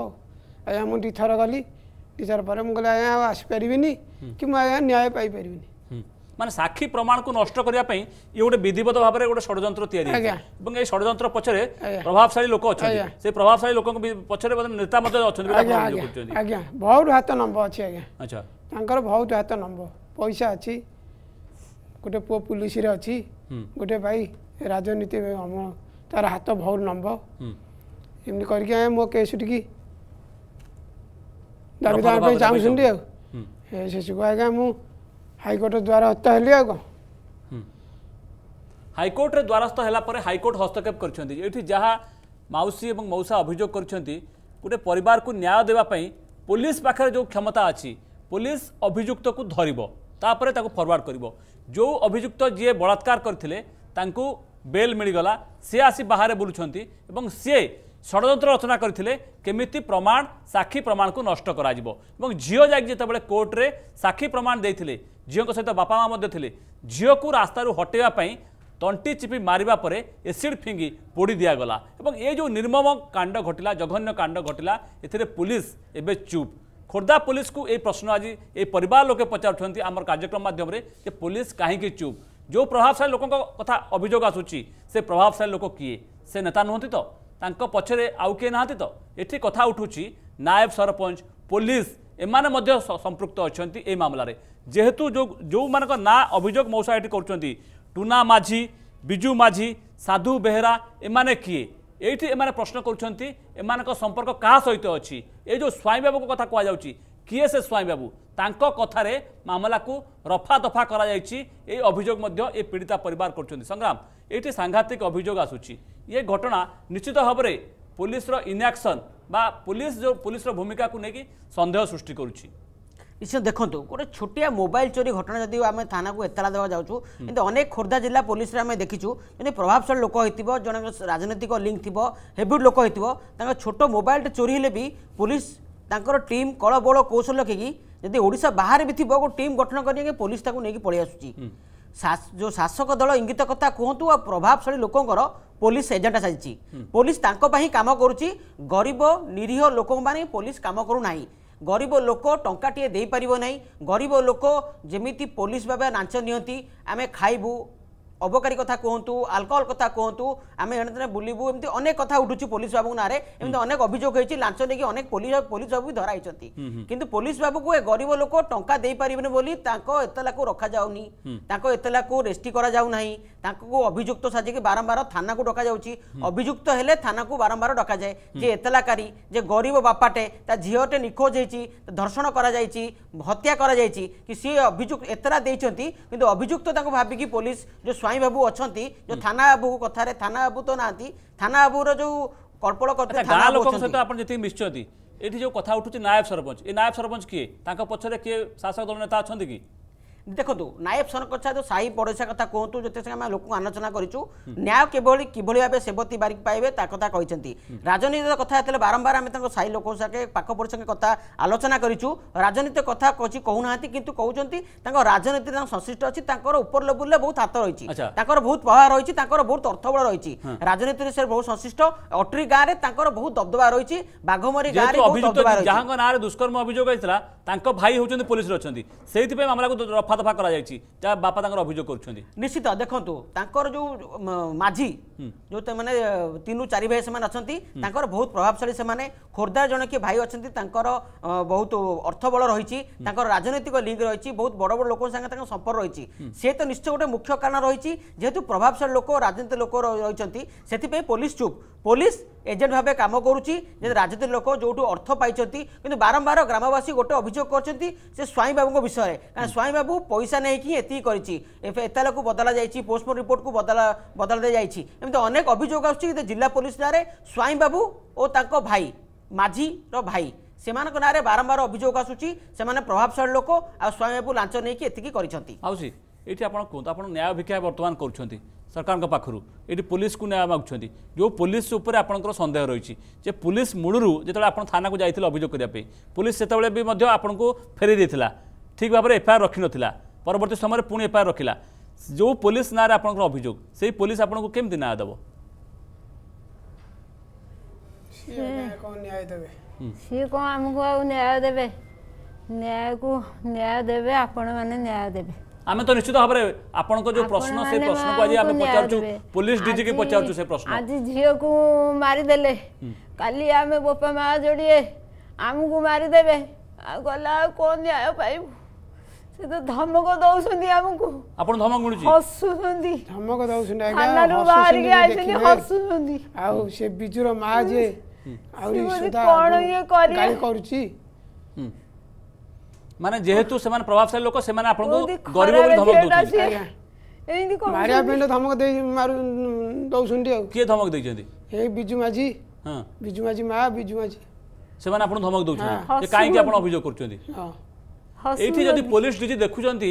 ଆଜ୍ଞା ମୁଁ ଦୁଇଥର ଗଲି ଦୁଇଥର ପରେ ମୁଁ କହିଲି ଆଜ୍ଞା ଆଉ ଆସିପାରିବିନି କି ମୁଁ ଆଜ୍ଞା ନ୍ୟାୟ ପାଇପାରିବିନି मान साक्षी प्रमाण को नष्ट ये गोटे विधिवत भाव में गोटे षड्यंत्र षड्यंत्र पचर प्रभावशाली लोक अच्छा से प्रभावशाली लोक पचर नेता बहुत हाथ नंब अच्छे अच्छा बहुत हाथ नंब पैसा अच्छी गोटे पु पुलिस अच्छी गोटे भाई राजनीति तार हाथ बहुत नंब एम कर मो केस टी चाहूँ आज्ञा मुझे ହାଇକୋର୍ଟ ଦ୍ୱାରସ୍ଥ ହେଲି ଆଉ କ'ଣ ହାଇକୋର୍ଟରେ ଦ୍ୱାରସ୍ଥ ହେଲା ପରେ ହାଇକୋର୍ଟ ହସ୍ତକ୍ଷେପ କରିଛନ୍ତି ଏଠି ଯାହା ମାଉସୀ ଏବଂ ମଉସା ଅଭିଯୋଗ କରିଛନ୍ତି ଗୋଟେ ପରିବାରକୁ ନ୍ୟାୟ ଦେବା ପାଇଁ ପୋଲିସ ପାଖରେ ଯେଉଁ କ୍ଷମତା ଅଛି ପୋଲିସ ଅଭିଯୁକ୍ତକୁ ଧରିବ ତାପରେ ତାକୁ ଫରୱାର୍ଡ଼ କରିବ ଯେଉଁ ଅଭିଯୁକ୍ତ ଯିଏ ବଳାତ୍କାର କରିଥିଲେ ତାଙ୍କୁ ବେଲ୍ ମିଳିଗଲା ସିଏ ଆସି ବାହାରେ ବୁଲୁଛନ୍ତି ଏବଂ ସିଏ ଷଡ଼ଯନ୍ତ୍ର ରଚନା କରିଥିଲେ କେମିତି ପ୍ରମାଣ ସାକ୍ଷୀ ପ୍ରମାଣକୁ ନଷ୍ଟ କରାଯିବ ଏବଂ ଝିଅ ଯାଇକି ଯେତେବେଳେ କୋର୍ଟରେ ସାକ୍ଷୀ ପ୍ରମାଣ ଦେଇଥିଲେ ଝିଅଙ୍କ ସହିତ ବାପା ମା' ମଧ୍ୟ ଥିଲେ ଝିଅକୁ ରାସ୍ତାରୁ ହଟେଇବା ପାଇଁ ତଣ୍ଟି ଚିପି ମାରିବା ପରେ ଏସିଡ୍ ଫିଙ୍ଗି ପୋଡ଼ି ଦିଆଗଲା ଏବଂ ଏ ଯେଉଁ ନିର୍ମମ କାଣ୍ଡ ଘଟିଲା ଜଘନ୍ୟ କାଣ୍ଡ ଘଟିଲା ଏଥିରେ ପୁଲିସ୍ ଏବେ ଚୁପ୍ ଖୋର୍ଦ୍ଧା ପୋଲିସକୁ ଏଇ ପ୍ରଶ୍ନ ଆଜି ଏଇ ପରିବାର ଲୋକେ ପଚାରୁଛନ୍ତି ଆମର କାର୍ଯ୍ୟକ୍ରମ ମାଧ୍ୟମରେ ଯେ ପୋଲିସ କାହିଁକି ଚୁପ୍ ଯେଉଁ ପ୍ରଭାବଶାଳୀ ଲୋକଙ୍କ କଥା ଅଭିଯୋଗ ଆସୁଛି ସେ ପ୍ରଭାବଶାଳୀ ଲୋକ କିଏ ସେ ନେତା ନୁହନ୍ତି ତ ତାଙ୍କ ପଛରେ ଆଉ କିଏ ନାହାନ୍ତି ତ ଏଠି କଥା ଉଠୁଛି ନାୟବ ସରପଞ୍ଚ ପୋଲିସ ଏମାନେ ମଧ୍ୟ ସମ୍ପୃକ୍ତ ଅଛନ୍ତି ଏହି ମାମଲାରେ যেহেতু ଯେଉଁମାନଙ୍କ ନାଁ ଅଭିଯୋଗ ମଉସା ଏଠି କରୁଛନ୍ତି ଟୁନା ମାଝି ବିଜୁ ମାଝି ସାଧୁ ବେହେରା ଏମାନେ କିଏ ଏଇଠି ଏମାନେ ପ୍ରଶ୍ନ କରୁଛନ୍ତି ଏମାନଙ୍କ ସମ୍ପର୍କ କାହା ସହିତ ଅଛି ଏ ଯେଉଁ ସ୍ୱାଇଁବାବୁଙ୍କ କଥା କୁହାଯାଉଛି କିଏ ସେ ସ୍ୱାଇଁବାବୁ ତାଙ୍କ କଥାରେ ମାମଲାକୁ ରଫାଦଫା କରାଯାଇଛି ଏହି ଅଭିଯୋଗ ମଧ୍ୟ ଏ ପୀଡ଼ିତା ପରିବାର କରୁଛନ୍ତି ସଂଗ୍ରାମ ଏଇଠି ସାଂଘାତିକ ଅଭିଯୋଗ ଆସୁଛି ଏ ଘଟଣା ନିଶ୍ଚିତ ଭାବରେ ପୋଲିସର ଇନ୍ଆକ୍ସନ୍ ବା ପୋଲିସ ଯେଉଁ ପୋଲିସର ଭୂମିକାକୁ ନେଇକି ସନ୍ଦେହ ସୃଷ୍ଟି କରୁଛି ନିଶ୍ଚିତ ଦେଖନ୍ତୁ ଗୋଟେ ଛୋଟିଆ ମୋବାଇଲ ଚୋରି ଘଟଣା ଯଦି ଆମେ ଥାନାକୁ ଏତଲା ଦେବା ଯାଉଛୁ କିନ୍ତୁ ଅନେକ ଖୋର୍ଦ୍ଧା ଜିଲ୍ଲା ପୋଲିସରେ ଆମେ ଦେଖିଛୁ ଯଦି ପ୍ରଭାବଶାଳୀ ଲୋକ ହୋଇଥିବ ଜଣଙ୍କ ରାଜନୈତିକ ଲିଙ୍କ ଥିବ ହେବିଟ୍ ଲୋକ ହୋଇଥିବ ତାଙ୍କ ଛୋଟ ମୋବାଇଲଟେ ଚୋରି ହେଲେ ବି ପୋଲିସ ତାଙ୍କର ଟିମ୍ କଳବଳ କୌଶଳ ରଖିକି ଯଦି ଓଡ଼ିଶା ବାହାରେ ବି ଥିବ ଗୋଟେ ଟିମ୍ ଗଠନ କରିକି ପୋଲିସ ତାକୁ ନେଇକି ପଳେଇ ଆସୁଛି ଯେଉଁ ଶାସକ ଦଳ ଇଙ୍ଗିତ କଥା କୁହନ୍ତୁ ଆଉ ପ୍ରଭାବଶାଳୀ ଲୋକଙ୍କର ପୋଲିସ ଏଜେଣ୍ଡା ଚାଲିଛି ପୋଲିସ ତାଙ୍କ ପାଇଁ କାମ କରୁଛି ଗରିବ ନିରୀହ ଲୋକଙ୍କ ପାଇଁ ପୋଲିସ କାମ କରୁନାହିଁ গরিব লোক টঙ্কাটিয়ে দেইপারিব নাই গরিব লোক যেমিতি পুলিশ ভাবে নাঞ্চ নিয়ন্তি আমি খাইবু অবকারী কথা কুহতু আলকোহল কথা কুহতু আমি এণে বুলবু এমনি অনেক কথা উঠুছি পুলিশ বাবু নাঁরে এমনি অনেক অভিযোগ হয়েছে লাঞ্চ নেই অনেক পুলিশ পুলিশ বাবু ধরা হয়েছেন কিন্তু পুলিশ বাবুকে এ গরিব লোক টঙ্কা দিয়ে পারিবেনি বলে তাঁর এতলাকু রখা যাওনি তাঁর এতলাকু রেস্টি করা যাও না ତାଙ୍କୁ ଅଭିଯୁକ୍ତ ସାଜିକି ବାରମ୍ବାର ଥାନାକୁ ଡକାଯାଉଛି ଅଭିଯୁକ୍ତ ହେଲେ ଥାନାକୁ ବାରମ୍ବାର ଡକାଯାଏ ଯେ ଏତଲାକାରୀ ଯେ ଗରିବ ବାପାଟେ ତା ଝିଅଟେ ନିଖୋଜ ହେଇଛି ଧର୍ଷଣ କରାଯାଇଛି ହତ୍ୟା କରାଯାଇଛି କି ସିଏ ଅଭିଯୁକ୍ତ ଏତଲା ଦେଇଛନ୍ତି କିନ୍ତୁ ଅଭିଯୁକ୍ତ ତାଙ୍କୁ ଭାବିକି ପୋଲିସ ଯେଉଁ ସ୍ୱାଇଁ ବାବୁ ଅଛନ୍ତି ଯେଉଁ ଥାନା ବାବୁ କଥାରେ ଥାନା ବାବୁ ତ ନାହାନ୍ତି ଥାନା ବାବୁର ଯେଉଁ କଳ୍ପଳ ଗାଁ ଲୋକଙ୍କ ସହିତ ଆପଣ ଯେତିକି ମିଶିଛନ୍ତି ଏଠି ଯେଉଁ କଥା ଉଠୁଛି ନାୟବ ସରପଞ୍ଚ ଏ ନାୟବ ସରପଞ୍ଚ କିଏ ତାଙ୍କ ପଛରେ କିଏ ଶାସକ ଦଳ ନେତା ଅଛନ୍ତି କି ଦେଖନ୍ତୁ ନାୟବ ସରକଚ୍ଛା ଯେଉଁ ସାହି ପଡ଼ୋଶା କଥା କୁହନ୍ତୁ ଯେତେ ସାଙ୍ଗେ ଆମେ ଲୋକଙ୍କୁ ଆଲୋଚନା କରିଛୁ ନ୍ୟାୟ କିଭଳି କିଭଳି ଭାବେ ସେବତୀ ବାରିକ ପାଇବେ ତା କଥା କହିଛନ୍ତି ରାଜନୀତିର କଥା ଯେତେବେଳେ ବାରମ୍ବାର ଆମେ ତାଙ୍କ ସାହି ଲୋକଙ୍କ ସାଙ୍ଗେ ପାଖ ପଡ଼ୋଶାଙ୍କ କଥା ଆଲୋଚନା କରିଛୁ ରାଜନୀତି କଥା କିଛି କହୁନାହାନ୍ତି କିନ୍ତୁ କହୁଛନ୍ତି ତାଙ୍କ ରାଜନୀତି ତାଙ୍କ ସଂଶ୍ଳିଷ୍ଟ ଅଛି ତାଙ୍କର ଉପର ଲେବୁଲରେ ବହୁତ ହାତ ରହିଛି ତାଙ୍କର ବହୁତ ପ୍ରଭାବ ରହିଛି ତାଙ୍କର ବହୁତ ଅର୍ଥବଳ ରହିଛି ରାଜନୀତିରେ ସେ ବହୁତ ସଂଶ୍ଳିଷ୍ଟ ଅଟ୍ରି ଗାଁରେ ତାଙ୍କର ବହୁତ ଦବଦବା ରହିଛି ବାଘମରୀ ଗାଁରେ ଯାହାଙ୍କ ନାଁରେ ଦୁଷ୍କର୍ମ ଅଭିଯୋଗ ହେଇଥିଲା ତାଙ୍କ ଭାଇ ହେଉଛନ୍ତି ପୋଲିସରେ ଅଛନ୍ତି ସେଇଥିପାଇଁ ମାମଲାକୁ ରଫା ଦଫା ଦଫା କରାଯାଇଛି ଯାହା ବାପା ତାଙ୍କର ଅଭିଯୋଗ କରୁଛନ୍ତି ନିଶ୍ଚିତ ଦେଖନ୍ତୁ ତାଙ୍କର ଯେଉଁ ମାଝି जो मैंने तीन चार भाई से तांकर बहुत प्रभावशाली से खोर्धा जड़े किए भाई अच्छा तांकर बहुत अर्थबल रही राजनैतिक लिंक रही बहुत बड़ बड़ लोक सागे संपर्क रही सी तो निश्चय गोटे मुख्य कारण रही जेहेतु प्रभावशाली लोक राजनीति लोक रही से पुलिस चुप पुलिस এজেন্ট ভাবে কাম করুছি যে রাজনীতির লোক যেটু অর্থ পাই কিন্তু বারম্বার গ্রামবাসী গোটে অভিযোগ করছেন সে স্বাইঁ বাবু বিষয়ে কারণ স্বাইঁ বাবু পয়সা নেই এটি করেছি এতালাকু বদলা যাই পোস্টমর্টম রিপোর্টক বদলা বদলা যাই ଏମିତି ଅନେକ ଅଭିଯୋଗ ଆସୁଛି କିନ୍ତୁ ଜିଲ୍ଲା ପୋଲିସ ନାଁରେ ସ୍ୱାଇଁ ବାବୁ ଓ ତାଙ୍କ ଭାଇ ମାଝିର ଭାଇ ସେମାନଙ୍କ ନାଁରେ ବାରମ୍ବାର ଅଭିଯୋଗ ଆସୁଛି ସେମାନେ ପ୍ରଭାବଶାଳୀ ଲୋକ ଆଉ ସ୍ୱାଇଁ ବାବୁ ଲାଞ୍ଚ ନେଇକି ଏତିକି କରିଛନ୍ତି ମାଉସୀ ଏଇଠି ଆପଣ କୁହନ୍ତୁ ଆପଣ ନ୍ୟାୟ ଭିକ୍ଷା ବର୍ତ୍ତମାନ କରୁଛନ୍ତି ସରକାରଙ୍କ ପାଖରୁ ଏଠି ପୋଲିସକୁ ନ୍ୟାୟ ମାଗୁଛନ୍ତି ଯେଉଁ ପୋଲିସ ଉପରେ ଆପଣଙ୍କର ସନ୍ଦେହ ରହିଛି ଯେ ପୋଲିସ ମୂଳରୁ ଯେତେବେଳେ ଆପଣ ଥାନାକୁ ଯାଇଥିଲେ ଅଭିଯୋଗ କରିବା ପାଇଁ ପୋଲିସ ସେତେବେଳେ ବି ମଧ୍ୟ ଆପଣଙ୍କୁ ଫେରାଇ ଦେଇଥିଲା ଠିକ୍ ଭାବରେ ଏଫ୍ଆଇଆର୍ ରଖିନଥିଲା ପରବର୍ତ୍ତୀ ସମୟରେ ପୁଣି ଏଫ୍ଆଇଆର୍ ରଖିଲା जो पुलिस ना आप अभोग से पुलिस आपको केमती ना देव सी कौन आमको न्याय देवे न्याय को न्याय देवे न्याय देवे आम तो निश्चित भाव में आपण जो प्रश्न से प्रश्न को आज आम पचारछु पुलिस डीजी के पचारछु से प्रश्न आज झियो को मारी देले काली आमे बोपा मा जोड़िए आमको मारी देवे गला कौन न्याय पाइबू ସେ ତ ଧମକ ଦଉଛନ୍ତି ଆମକୁ ଆପଣ ଧମକ ମିଳୁଛି ହସୁଛନ୍ତି ଧମକ ଦଉଛନ୍ତି ଆଜ୍ଞା ବାହାରିକି ଆଇଛନ୍ତି ହସୁଛନ୍ତି ଆଉ ସେ ବିଜୁର ମା ଯେ ଆହୁରି ସୁଧା କଣ ଇଏ କରିବେ କରୁଛି ମାନେ ଯେହେତୁ ସେମାନେ ପ୍ରଭାବଶାଳୀ ଲୋକ ସେମାନେ ଆପଣଙ୍କୁ ଗରିବ ବୋଲି ଧମକ ଦଉଛନ୍ତି ଏମିତି କଣ ମାରିବା ପାଇଁ ଧମକ ଦେଇ ମାରୁ ଦଉଛନ୍ତି ଆଉ କିଏ ଧମକ ଦେଇଛନ୍ତି ଏଇ ବିଜୁ ମାଝି ହଁ ବିଜୁ ମାଝି ମା ବିଜୁ ମାଝି ସେମାନେ ଆପଣଙ୍କୁ ଧମକ ଦଉଛନ୍ତି ଯେ କାହିଁକି ଆପଣ ଅଭିଯୋଗ କରୁଛନ୍ତି ହଁ ଏଇଠି ଯଦି ପୋଲିସ ଡିଜି ଦେଖୁଛନ୍ତି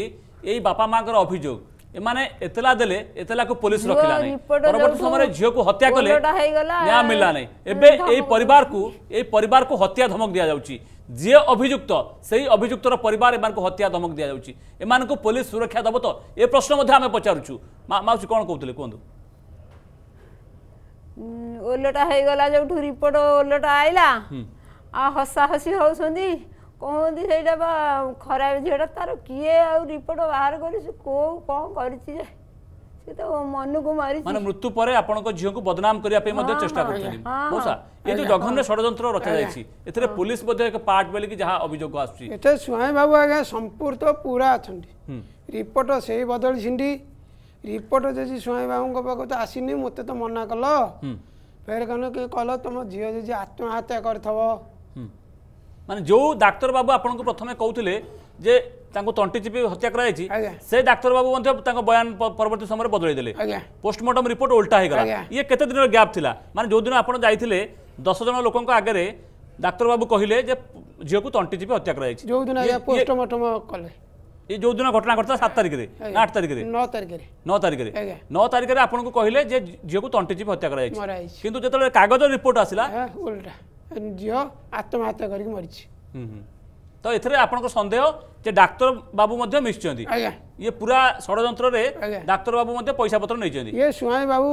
ଏଇ ବାପା ମାଙ୍କର ଅଭିଯୋଗ ଏମାନେ ଏତଲା ଦେଲେ ଏତଲାକୁ ପୋଲିସ ରଖିଲା ନାହିଁ ପରବର୍ତ୍ତୀ ସମୟରେ ଝିଅକୁ ହତ୍ୟା କଲେ ନ୍ୟାୟ ମିଳିଲା ନାହିଁ ଏବେ ଏଇ ପରିବାରକୁ ଏଇ ପରିବାରକୁ ହତ୍ୟା ଧମକ ଦିଆଯାଉଛି ଯିଏ ଅଭିଯୁକ୍ତ ସେହି ଅଭିଯୁକ୍ତର ପରିବାର ଏମାନଙ୍କୁ ହତ୍ୟା ଧମକ ଦିଆଯାଉଛି ଏମାନଙ୍କୁ ପୋଲିସ ସୁରକ୍ଷା ଦେବ ତ ଏ ପ୍ରଶ୍ନ ମଧ୍ୟ ଆମେ ପଚାରୁଛୁ ମାଉସୀ କ'ଣ କହୁଥିଲେ କୁହନ୍ତୁ ଓଲଟା ହେଇଗଲା ଯୋଉଠୁ ରିପୋର୍ଟ ଓଲଟା ଆଇଲା ଆଉ ହସାହସି ହଉଛନ୍ତି କୁହନ୍ତି ସେଇଟା ବା ଖରାପ ଝିଅଟା ତାର କିଏ ଆଉ ରିପୋର୍ଟ ବାହାର କରିଛି କେଉଁ କ'ଣ କରିଛି ଯେ ସେ ତ ମନକୁ ମାରିଛି ମାନେ ମୃତ୍ୟୁ ପରେ ଆପଣଙ୍କ ଝିଅକୁ ବଦନାମ କରିବା ପାଇଁ ମଧ୍ୟ ଚେଷ୍ଟା କରୁଛନ୍ତି ମଉସା ଏ ଯୋଉ ଜଘନ୍ୟ ଷଡ଼ଯନ୍ତ୍ର ରଖାଯାଇଛି ଏଥିରେ ପୋଲିସ ମଧ୍ୟ ଏକ ପାର୍ଟ ବୋଲିକି ଯାହା ଅଭିଯୋଗ ଆସୁଛି ଏଥିରେ ସ୍ୱାଇଁ ବାବୁ ଆଜ୍ଞା ସମ୍ପୃକ୍ତ ପୁରା ଅଛନ୍ତି ରିପୋର୍ଟ ସେଇ ବଦଳିଛନ୍ତି ରିପୋର୍ଟ ଯଦି ସ୍ୱାଇଁ ବାବୁଙ୍କ ପାଖକୁ ତ ଆସିନି ମୋତେ ତ ମନା କଲ ଫେର କଣ କହିଲ ତମ ଝିଅ ଯଦି ଆତ୍ମହତ୍ୟା କରିଥିବ মানে ଯେଉଁ ଡାକ୍ତର ବାବୁ ଆପଣଙ୍କୁ ପ୍ରଥମେ କହୁଥିଲେ ଯେ ତାଙ୍କୁ ତଣ୍ଟି ଚିପି ହତ୍ୟା କରାଯାଇଛି ସେ ଡାକ୍ତର ବାବୁ ମଧ୍ୟ ତାଙ୍କ ବୟାନ ପରବର୍ତ୍ତୀ ସମୟରେ ବଦଳେଇ ଦେଲେ ପୋଷ୍ଟମର୍ଟମ ରିପୋର୍ଟ ଓଲଟା ହେଇଗଲା ଇଏ କେତେ ଦିନର ଗ୍ୟାପ୍ ଥିଲା ମାନେ ଯେଉଁଦିନ ଆପଣ ଯାଇଥିଲେ ଦଶ ଜଣ ଲୋକଙ୍କ ଆଗରେ ଡାକ୍ତର ବାବୁ କହିଲେ ଯେ ଝିଅକୁ ତଣ୍ଟି ଚିପି ହତ୍ୟା କରାଯାଇଛି ଯେଉଁଦିନ ପୋଷ୍ଟମର୍ଟମ କଲେ ଏ ଯେଉଁଦିନ ଘଟଣା ଘଟିଲା ସାତ ତାରିଖରେ ନା ଆଠ ତାରିଖରେ ନଅ ତାରିଖରେ ନଅ ତାରିଖରେ ନଅ ତାରିଖରେ ଆପଣଙ୍କୁ କହିଲେ ଯେ ଝିଅକୁ ତଣ୍ଟି ଚିପି ହତ୍ୟା କରାଯାଇଛି କିନ୍ତୁ ଯେତେବେଳେ କାଗଜ ରିପୋର୍ଟ ଆସିଲା ଓଲଟା ଝିଅ ଆତ୍ମହତ୍ୟା କରିକି ମରିଛି ତ ଏଥିରେ ଆପଣଙ୍କ ସନ୍ଦେହ ଯେ ଡାକ୍ତର ବାବୁ ମଧ୍ୟ ମିଶିଛନ୍ତି ଇଏ ପୁରା ଷଡ଼ଯନ୍ତ୍ରରେ ଡାକ୍ତର ବାବୁ ମଧ୍ୟ ପଇସା ପତ୍ର ନେଇଛନ୍ତି ଇଏ ସୁଆଇଁ ବାବୁ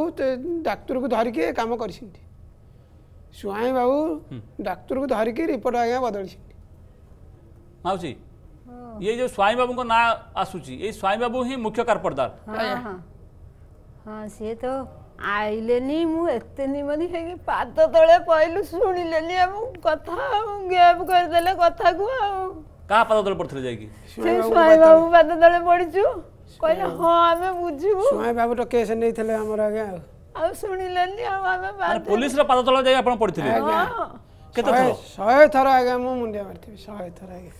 ଡାକ୍ତରକୁ ଧରିକି କାମ କରିଛନ୍ତି ସୁଆଇଁ ବାବୁ ଡାକ୍ତରକୁ ଧରିକି ରିପୋର୍ଟ ଆଜ୍ଞା ବଦଳିଛନ୍ତି ମାଉସୀ ଇଏ ଯୋଉ ସ୍ୱାଇଁ ବାବୁଙ୍କ ନାଁ ଆସୁଛି ଏଇ ସ୍ୱାଇଁ ବାବୁ ହିଁ ମୁଖ୍ୟ କାରପଟଦାର ହଁ ସିଏ ତ ଆଇଲେନି ମୁଁ ଏତେ ନିମନି ହେଇକି ପାଦ ତଳେ ପଇଲୁ ଶୁଣିଲେନି ଆମ କଥା ଗ୍ୟାପ୍ କରିଦେଲେ କଥାକୁ ଆଉ କାହା ପାଦ ତଳେ ପଡ଼ିଥିଲେ ଯାଇକି ସେ ସ୍ୱାଇଁ ବାବୁ ପାଦ ତଳେ ପଡ଼ିଛୁ କହିଲେ ହଁ ଆମେ ବୁଝିବୁ ସ୍ୱାଇଁ ବାବୁ ତ କେସ୍ ନେଇଥିଲେ ଆମର ଆଜ୍ଞା ଆଉ ଶୁଣିଲେନି ଆଉ ଆମେ ପୋଲିସର ପାଦ ତଳେ ଯାଇ ଆପଣ ପଡ଼ିଥିଲେ କେତେ ଥର ଶହେ ଥର ଆଜ୍ଞା ମୁଁ ମୁଣ୍ଡିଆ ମାରିଥିବି ଶହେ ଥର ଆଜ୍ଞା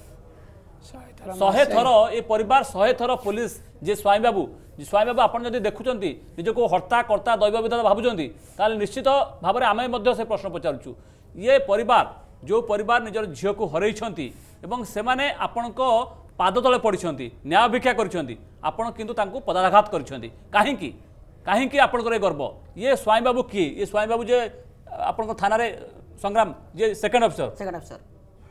ଶହେ ଥର ଏ ପରିବାର ଶହେ ଥର ପୋଲିସ ଯିଏ ସ୍ୱାଇଁ ବାବୁ ସ୍ୱାମୀ ବାବୁ ଆପଣ ଯଦି ଦେଖୁଛନ୍ତି ନିଜକୁ ହର୍ତ୍ତା କର୍ତ୍ତା ଦୈବ ବିଧାତା ଭାବୁଛନ୍ତି ତାହେଲେ ନିଶ୍ଚିତ ଭାବରେ ଆମେ ମଧ୍ୟ ସେ ପ୍ରଶ୍ନ ପଚାରୁଛୁ ଇଏ ପରିବାର ଯେଉଁ ପରିବାର ନିଜର ଝିଅକୁ ହରେଇଛନ୍ତି ଏବଂ ସେମାନେ ଆପଣଙ୍କ ପାଦ ତଳେ ପଡ଼ିଛନ୍ତି ନ୍ୟାୟ ଭିକ୍ଷା କରିଛନ୍ତି ଆପଣ କିନ୍ତୁ ତାଙ୍କୁ ପଦାଘାତ କରିଛନ୍ତି କାହିଁକି କାହିଁକି ଆପଣଙ୍କର ଏ ଗର୍ବ ଇଏ ସ୍ୱାଇଁ ବାବୁ କିଏ ଇଏ ସ୍ୱାଇଁ ବାବୁ ଯେ ଆପଣଙ୍କ ଥାନାରେ ସଂଗ୍ରାମ ଯିଏ ସେକେଣ୍ଡ ଅଫିସର ସେକେଣ୍ଡ ଅଫିସର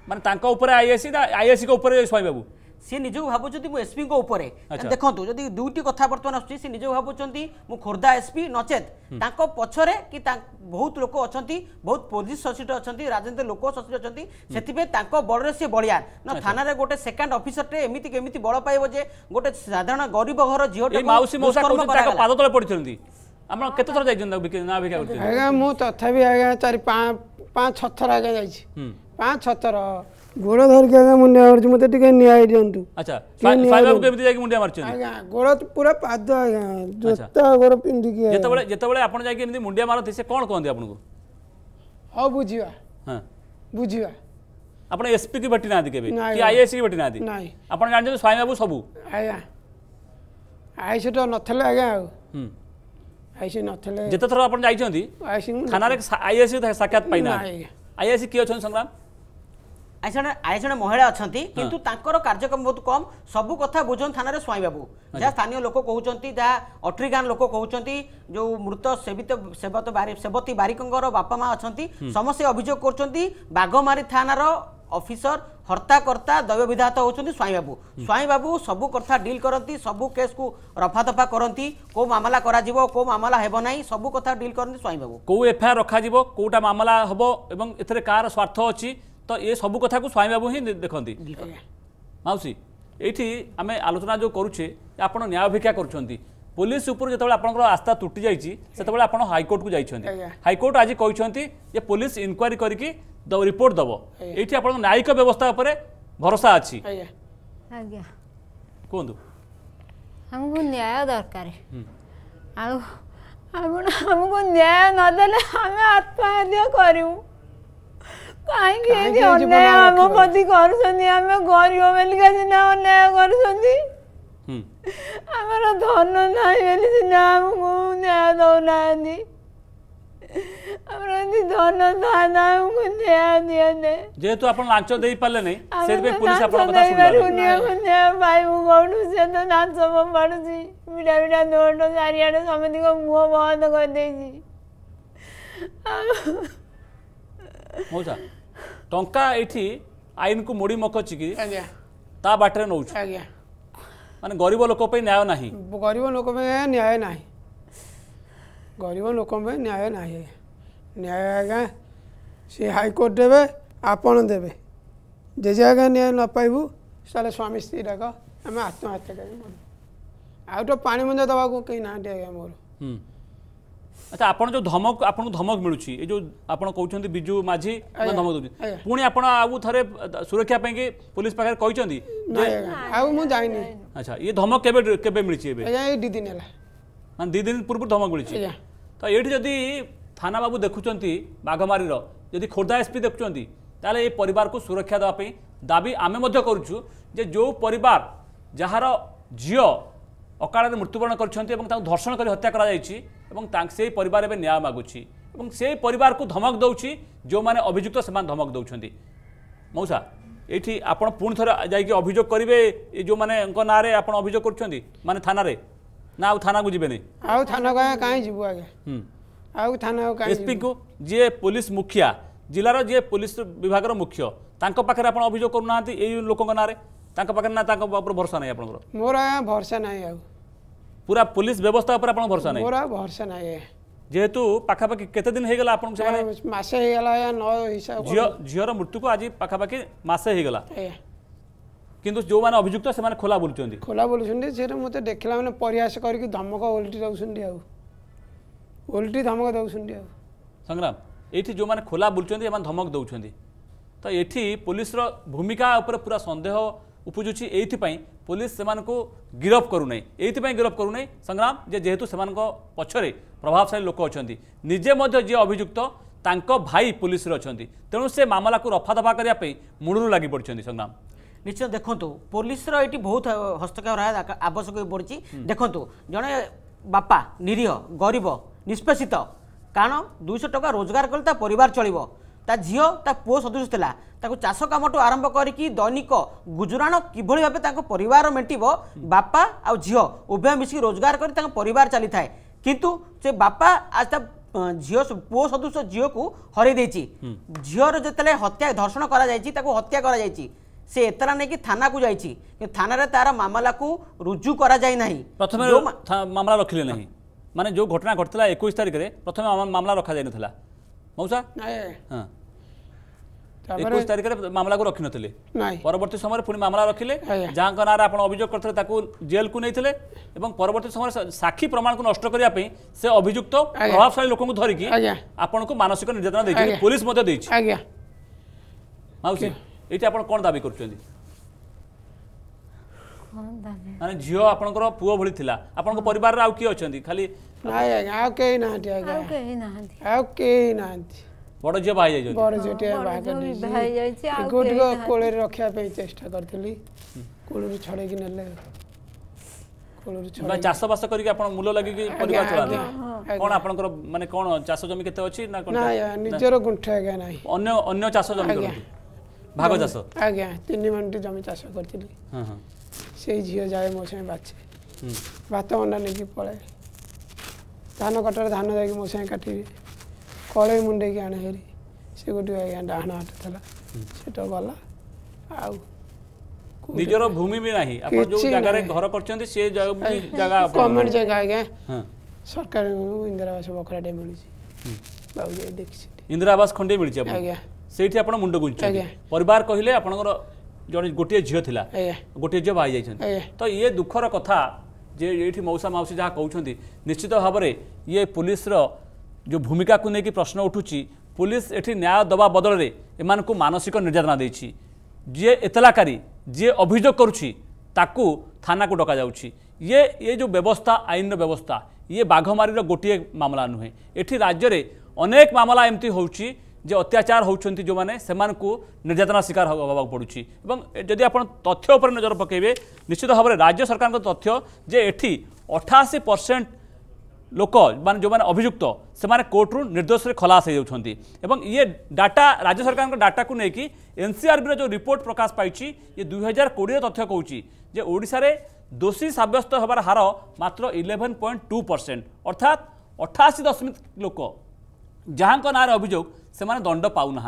ମାନେ ତାଙ୍କ ଉପରେ ଆଇଏସି ନା ଆଇଏସିଙ୍କ ଉପରେ ସ୍ୱାଇଁ ବାବୁ সি নিজকে ভাবুচ্ছেন মু এসপি উপরে দেখুন যদি দুইটি কথা বর্তমান আসছে সে নিজকে ভাবুচ্ছেন মু খোর্ধা এসপি নচেত তাঁক পছরে কি বহুত লোক অনেক বহুত পুলিশ সচিট অনেক রাজনীতি লোক সচিট অনেক সেপা তাঁক বড়রে সে বড়িয়ান না থানার গোটে সেকেন্ড অফিসরটে এমিতি কেমিতি বড় পাইব যে গোটে সাধারণ গরিব ঘর ঝিওটে মাউসী মশা পাদ তলে পড়ছেন ଆପଣ କେତେ ଥର ଯାଇଛନ୍ତି ନା ଭିକ୍ଷା ଆଜ୍ଞା ମୁଁ ତଥାପି ଆଜ୍ଞା ଚାରି ପାଞ୍ଚ ଛଅ ଥର ଆଜ୍ଞା ଯାଇଛି ପାଞ୍ଚ ଛଅ ଥର ଗୋଡ଼ ଧରିକି ଆଜ୍ଞା ମୁଣ୍ଡିଆ ମାରୁଛି ମୋତେ ଟିକେ ନ୍ୟାୟ ଦିଅନ୍ତୁ ଆଚ୍ଛା ସାଇବାବାଙ୍କୁ ଏମିତି ଯାଇକି ମୁଣ୍ଡିଆ ମାରୁଛନ୍ତି ଆଜ୍ଞା ଗୋଡ଼ ପୁରା ପାଦ ଆଜ୍ଞା ଜୋତା ଗୋଡ଼ ପିନ୍ଧିକି ଯେତେବେଳେ ଯେତେବେଳେ ଆପଣ ଯାଇକି ଏମିତି ମୁଣ୍ଡିଆ ମାରନ୍ତି ସେ କ'ଣ କହନ୍ତି ଆପଣଙ୍କୁ ହଉ ବୁଝିବା ହଁ ବୁଝିବା ଆପଣ ଏସ୍ପି କି ଭେଟି ନାହାନ୍ତି କେବେ କି ଆଇଏଏସ୍ କି ଭେଟି ନାହାନ୍ତି ଆପଣ ଜାଣିଛନ୍ତି ସ୍ୱାଇଁବାବୁ ସବୁ ଆଜ୍ଞା ଆଇସି ତ ନଥିଲେ ଆଜ୍ଞା ଆଉ ଆଇସି ନଥିଲେ ଯେତେଥର ଆପଣ ଯାଇଛନ୍ତି ଥାନାରେ ଆଇଏଏସ୍ ସାକ୍ଷାତ ପାଇନା ଆଇଏଏସ୍ କିଏ ଅଛନ୍ତି ସଂଗ୍ରାମ ଆଜି ଜଣେ ଆଜି ଜଣେ ମହିଳା ଅଛନ୍ତି କିନ୍ତୁ ତାଙ୍କର କାର୍ଯ୍ୟକ୍ରମ ବହୁତ କମ୍ ସବୁ କଥା ବୁଝନ୍ତି ଥାନାରେ ସ୍ୱାଇଁ ବାବୁ ଯାହା ସ୍ଥାନୀୟ ଲୋକ କହୁଛନ୍ତି ଯାହା ଅଟ୍ରିଗାନ ଲୋକ କହୁଛନ୍ତି ଯେଉଁ ମୃତ ସେବିତ ସେବତ ସେବତୀ ବାରିକଙ୍କର ବାପା ମା ଅଛନ୍ତି ସମସ୍ତେ ଅଭିଯୋଗ କରୁଛନ୍ତି ବାଘମାରୀ ଥାନାର ଅଫିସର ହର୍ତ୍ତାକର୍ତ୍ତା ଦୈବବିଧାତା ହେଉଛନ୍ତି ସ୍ୱାଇଁବାବୁ ସ୍ୱାଇଁବାବୁ ସବୁ କଥା ଡିଲ୍ କରନ୍ତି ସବୁ କେସ୍କୁ ରଫାଦଫା କରନ୍ତି କେଉଁ ମାମଲା କରାଯିବ କେଉଁ ମାମଲା ହେବ ନାହିଁ ସବୁ କଥା ଡିଲ୍ କରନ୍ତି ସ୍ୱାଇଁବାବୁ କେଉଁ ଏଫଆଇଆର୍ ରଖାଯିବ କେଉଁଟା ମାମଲା ହେବ ଏବଂ ଏଥିରେ କାହାର ସ୍ୱାର୍ଥ ଅଛି ତ ଏସବୁ କଥାକୁ ସ୍ୱାମୀ ବାବୁ ହିଁ ଦେଖନ୍ତି ମାଉସୀ ଏଇଠି ଆମେ ଆଲୋଚନା ଯେଉଁ କରୁଛେ ଆପଣ ନ୍ୟାୟ ଅପେକ୍ଷା କରୁଛନ୍ତି ପୋଲିସ ଉପରୁ ଯେତେବେଳେ ଆପଣଙ୍କର ଆସ୍ଥା ତୁଟି ଯାଇଛି ସେତେବେଳେ ଆପଣ ହାଇକୋର୍ଟକୁ ଯାଇଛନ୍ତି ହାଇକୋର୍ଟ ଆଜି କହିଛନ୍ତି ଯେ ପୋଲିସ ଇନକ୍ୱାରି କରିକି ରିପୋର୍ଟ ଦେବ ଏଇଠି ଆପଣଙ୍କ ନ୍ୟାୟିକ ବ୍ୟବସ୍ଥା ଉପରେ ଭରସା ଅଛି କୁହନ୍ତୁ ଆମକୁ ନ୍ୟାୟ ଦରକାର ଆଉ ଆପଣ ଆମକୁ ନ୍ୟାୟ ନଦେଲେ ଆମେ ଆତ୍ମହତ୍ୟା କରିବୁ କାହିଁକି ଏମିତି ଅନ୍ୟାୟ ଆମ ପ୍ରତି କରୁଛନ୍ତି ଆମେ ଗରିବ ବୋଲିକା ସିନା ଅନ୍ୟାୟ କରୁଛନ୍ତି ଆମର ଧନ ନାହିଁ ବୋଲି ସିନା ଆମକୁ ନ୍ୟାୟ ଦେଉନାହାନ୍ତି ଆମର ଏମିତି ଧନ ଥାଆନ୍ତା ଆମକୁ ନ୍ୟାୟ ଦିଅନ୍ତେ ଯେହେତୁ ଆପଣ ଲାଞ୍ଚ ଦେଇପାରିଲେନି ସେଥିପାଇଁ ପୋଲିସ ଆପଣଙ୍କ କଥା ଶୁଣିଲାନି ନ୍ୟାୟ ପାଇବୁ କୋଉଠୁ ସେ ତ ନାଚ ଫୋପାଡ଼ୁଛି ଭିଡ଼ା ଭିଡ଼ା ଦୌଡ଼ ଚାରିଆଡ଼େ ସମସ୍ତଙ୍କ ମୁହଁ ବନ୍ଦ କରିଦେଇଛି ଆଉ मौसा टंका एठी आइन को मोडी मकोची की आज्ञा ता बाटरे माने गरीब लोक पे न्याय नाही गरीब लोक पे न्याय नाही गरीब लोक पे न्याय नाही न्याय आगा से हाई कोर्ट देबे आपन देबे जे जे आगा न्याय न पाइबु साले स्वामी स्त्री डाका हम आत्महत्या करी मोर आउ तो पानी मुंदा दवा को कई ना दे आगा मोर আচ্ছা আপনার যে ধমক আপনার ধমক মিলুছি এই যে আপনার কৌন বিজু মাঝি ধমক দেখ পুঁ আপনার আবু থাকে সুরক্ষা পাই পুলিশ পাখে কইছেন আউ মু যাইনি আচ্ছা ইয়ে ধমক কেবে কেবে মিলছি এবে এই দুই দিন হলা মানে দুই দিন পূর্ব ধমক মিলছি তো এইটি যদি থানা বাবু দেখুছেন বাঘমারীর যদি খোর্ধা এসপি দেখুছেন তাহলে এই পরিবারকে সুরক্ষা দেওয়া পাই দাবি আমি করছু যে যে পরিবার যাহার ঝিও অকাଳରେ মৃত্যুবরণ করছেন এবং তাকে ধর্ষণ করে হত্যা করা যাইছে से पर न्याय से परिवार धमक दौर जो मैंने अभिजुक्त से धमक दौरान मऊसा ये आप जा अभोग करेंगे जो मैंने ना आप अभोग कर मान थाना ना आ थाना जी थाना कहीं एसपी को जी पुलिस मुखिया जिलार जी पुलिस विभाग मुख्य पाखे आप अभोग करना लोक ना पाखे ना भरोसा ना आप পুরা পুলিশ ব্যবস্থা উপরে আপনার ভরসা নাই পুরা ভরসা নাই যেহেতু পাখাপাখি কেতে দিন হয়ে গেল আপনার সেমানে মাসে হয়ে গেল ন হিসাব ঝিও ঝিওর মৃত্যুকু আজি পাখাপাখি মাসে হয়ে গেল কিন্তু যে অভিযুক্ত সে খোলা বুলুচান খোলা বুলুচান সে মতো দেখলা মানে পরিহাস করি ধমক ওল্টি দেছেন আউ ওল্টি ধমক দেছেন আউ সংগ্রাম এইটি যে খোলা বুলুচান এমন ধমক দেছেন তো এটি পুলিশর ভূমিকা উপরে পুরা সন্দেহ ଉପୁଜୁଛି ଏଇଥିପାଇଁ ପୋଲିସ ସେମାନଙ୍କୁ ଗିରଫ କରୁନାହିଁ ଏଇଥିପାଇଁ ଗିରଫ କରୁନାହିଁ ସଂଗ୍ରାମ ଯେ ଯେହେତୁ ସେମାନଙ୍କ ପଛରେ ପ୍ରଭାବଶାଳୀ ଲୋକ ଅଛନ୍ତି ନିଜେ ମଧ୍ୟ ଯିଏ ଅଭିଯୁକ୍ତ ତାଙ୍କ ଭାଇ ପୋଲିସରେ ଅଛନ୍ତି ତେଣୁ ସେ ମାମଲାକୁ ରଫାଦଫା କରିବା ପାଇଁ ମୂଳରୁ ଲାଗି ପଡ଼ିଛନ୍ତି ସଂଗ୍ରାମ ନିଶ୍ଚୟ ଦେଖନ୍ତୁ ପୋଲିସର ଏଠି ବହୁତ ହସ୍ତକ୍ଷେପ ରହିବା ଆବଶ୍ୟକ ହୋଇ ପଡ଼ିଛି ଦେଖନ୍ତୁ ଜଣେ ବାପା ନିରୀହ ଗରିବ ନିଷ୍ପେଷିତ କାରଣ ଦୁଇଶହ ଟଙ୍କା ରୋଜଗାର କଲେ ତା ପରିବାର ଚଳିବ ତା ଝିଅ ତା ପୁଅ ସଦୃଶ ଥିଲା ତାକୁ ଚାଷ କାମଠୁ ଆରମ୍ଭ କରିକି ଦୈନିକ ଗୁଜୁରାଣ କିଭଳି ଭାବେ ତାଙ୍କ ପରିବାର ମେଣ୍ଟିବ ବାପା ଆଉ ଝିଅ ଉଭୟ ମିଶିକି ରୋଜଗାର କରି ତାଙ୍କ ପରିବାର ଚାଲିଥାଏ କିନ୍ତୁ ସେ ବାପା ଆଜି ତା ଝିଅ ପୁଅ ସଦୃଶ ଝିଅକୁ ହରେଇ ଦେଇଛି ଝିଅର ଯେତେବେଳେ ହତ୍ୟା ଧର୍ଷଣ କରାଯାଇଛି ତାକୁ ହତ୍ୟା କରାଯାଇଛି ସେ ଏତଲା ନେଇକି ଥାନାକୁ ଯାଇଛି କିନ୍ତୁ ଥାନାରେ ତାର ମାମଲାକୁ ରୁଜୁ କରାଯାଇ ନାହିଁ ପ୍ରଥମେ ମାମଲା ରଖିଲେ ନାହିଁ ମାନେ ଯେଉଁ ଘଟଣା ଘଟିଥିଲା ଏକୋଇଶ ତାରିଖରେ ପ୍ରଥମେ ମାମଲା ରଖାଯାଇନଥିଲା ମଉସା ହଁ একুশ তারিখের মামলা রক্ষি নথিলে পরবর্তী সময় পুনি মামলা রখিলে যাঙ্ক নাঁরে আপনার অভিযোগ করলে তাকে জেলকু নিয়ে এবং পরবর্তী সময় সাক্ষী প্রমাণকে নষ্ট করা সে অভিযুক্ত প্রভাবশালী লোক ধরিকি আপনার মানসিক নির্যাতনা দিয়েছে পুলিশ মধ্যে দিয়েছে মাউসী এইটি আপনার কোণ দাবি করছেন মানে ঝিও আপনার পুয় ভি লা আপনার পরিবার আউ কি অনেক খালি না আউ কেই না আউ কেই না বড় ঝিও বাহি যাই বড় ঝিওটিয়ে বাহাঘর নেই গোটিক কোଳରେ ରଖିବା ପାଇଁ ଚେଷ୍ଟା କରିଥିଲି କୋଳରୁ ଛଡ଼େଇକି ନେଲେ କୋଳରୁ ଛଡ଼େଇ ଚାଷ ବାସ କରିକି ଆପଣ ମୂଲ ଲାଗିକି ପରିବାର ଚଳାନ୍ତି କ'ଣ ଆପଣଙ୍କର ମାନେ କ'ଣ ଚାଷ ଜମି କେତେ ଅଛି ନା କ'ଣ ନିଜର ଗୁଣ୍ଠେ ଆଜ୍ଞା ନାହିଁ ଅନ୍ୟ ଅନ୍ୟ ଚାଷ ଜମି କରନ୍ତି ଭାଗ ଚାଷ ଆଜ୍ଞା ତିନି ମଣ୍ଟି ଜମି ଚାଷ କରିଥିଲି ସେଇ ଝିଅ ଯାଏ ମୋ ସାଙ୍ଗେ ବାଛେ ଭାତ ଅଣ୍ଡା ନେଇକି ପଳାଏ ଧାନ କଟାରେ ଧାନ ଯାଇକି ମୋ ସାଙ୍ଗେ କାଟିବି कले मुंडे की आने हेरी से गोटे आज्ञा डाण हटाला से तो गला आ निजरो भूमि भी नाही जो जगह घर करछन्ते से जगह भी जगह मिली छी बाबू खंडे मिली छी आ गुंच परिवार कहिले आपन जन गोटे झील थिला गोटे झील भाई जाइछन तो ये दुखर कथा जे एठी मौसा मौसी जहां कहउछन्ती निश्चित भाबरे ये पुलिस रो जो भूमिका को लेकिन प्रश्न उठू पुलिस एटी न्याय दवा बदल एम को मानसिक निर्यातना दे एतलाकारी जीए जी अभियोग करुच्ची थाना को डक ये ये जो व्यवस्था आईन व्यवस्था ये बाघमारी गोटे मामला नुहे ये राज्य में अनेक मामला एमती हो अत्याचार होती जो मैंने से निर्यातना शिकार हवा पड़ू जदि आप तथ्य नजर पकेबे निश्चित भाव राज्य सरकार तथ्य जे एटी अठाशी परसेंट লোক মানে যে অভিযুক্ত সে কোর্টর নির্দোষে খলাস হয়ে যাচ্ছেন এবং ইয়ে ডাটা রাজ্য সরকার ডাটাকে নিয়ে এনসিআরবির যে রিপোর্ট প্রকাশ পাইছি ইয়ে দুই হাজার কোড়িয়ে তথ্য কৌছি যে ওড়শার দোষী সাব্যস্ত হবার হার মাত্র ইলেভেন পয়েন্ট টু পরসেন্ট অর্থাৎ অঠাশি দশমিক লোক যাঙ্ক নাঁরে অভিযোগ সে দণ্ড পাও না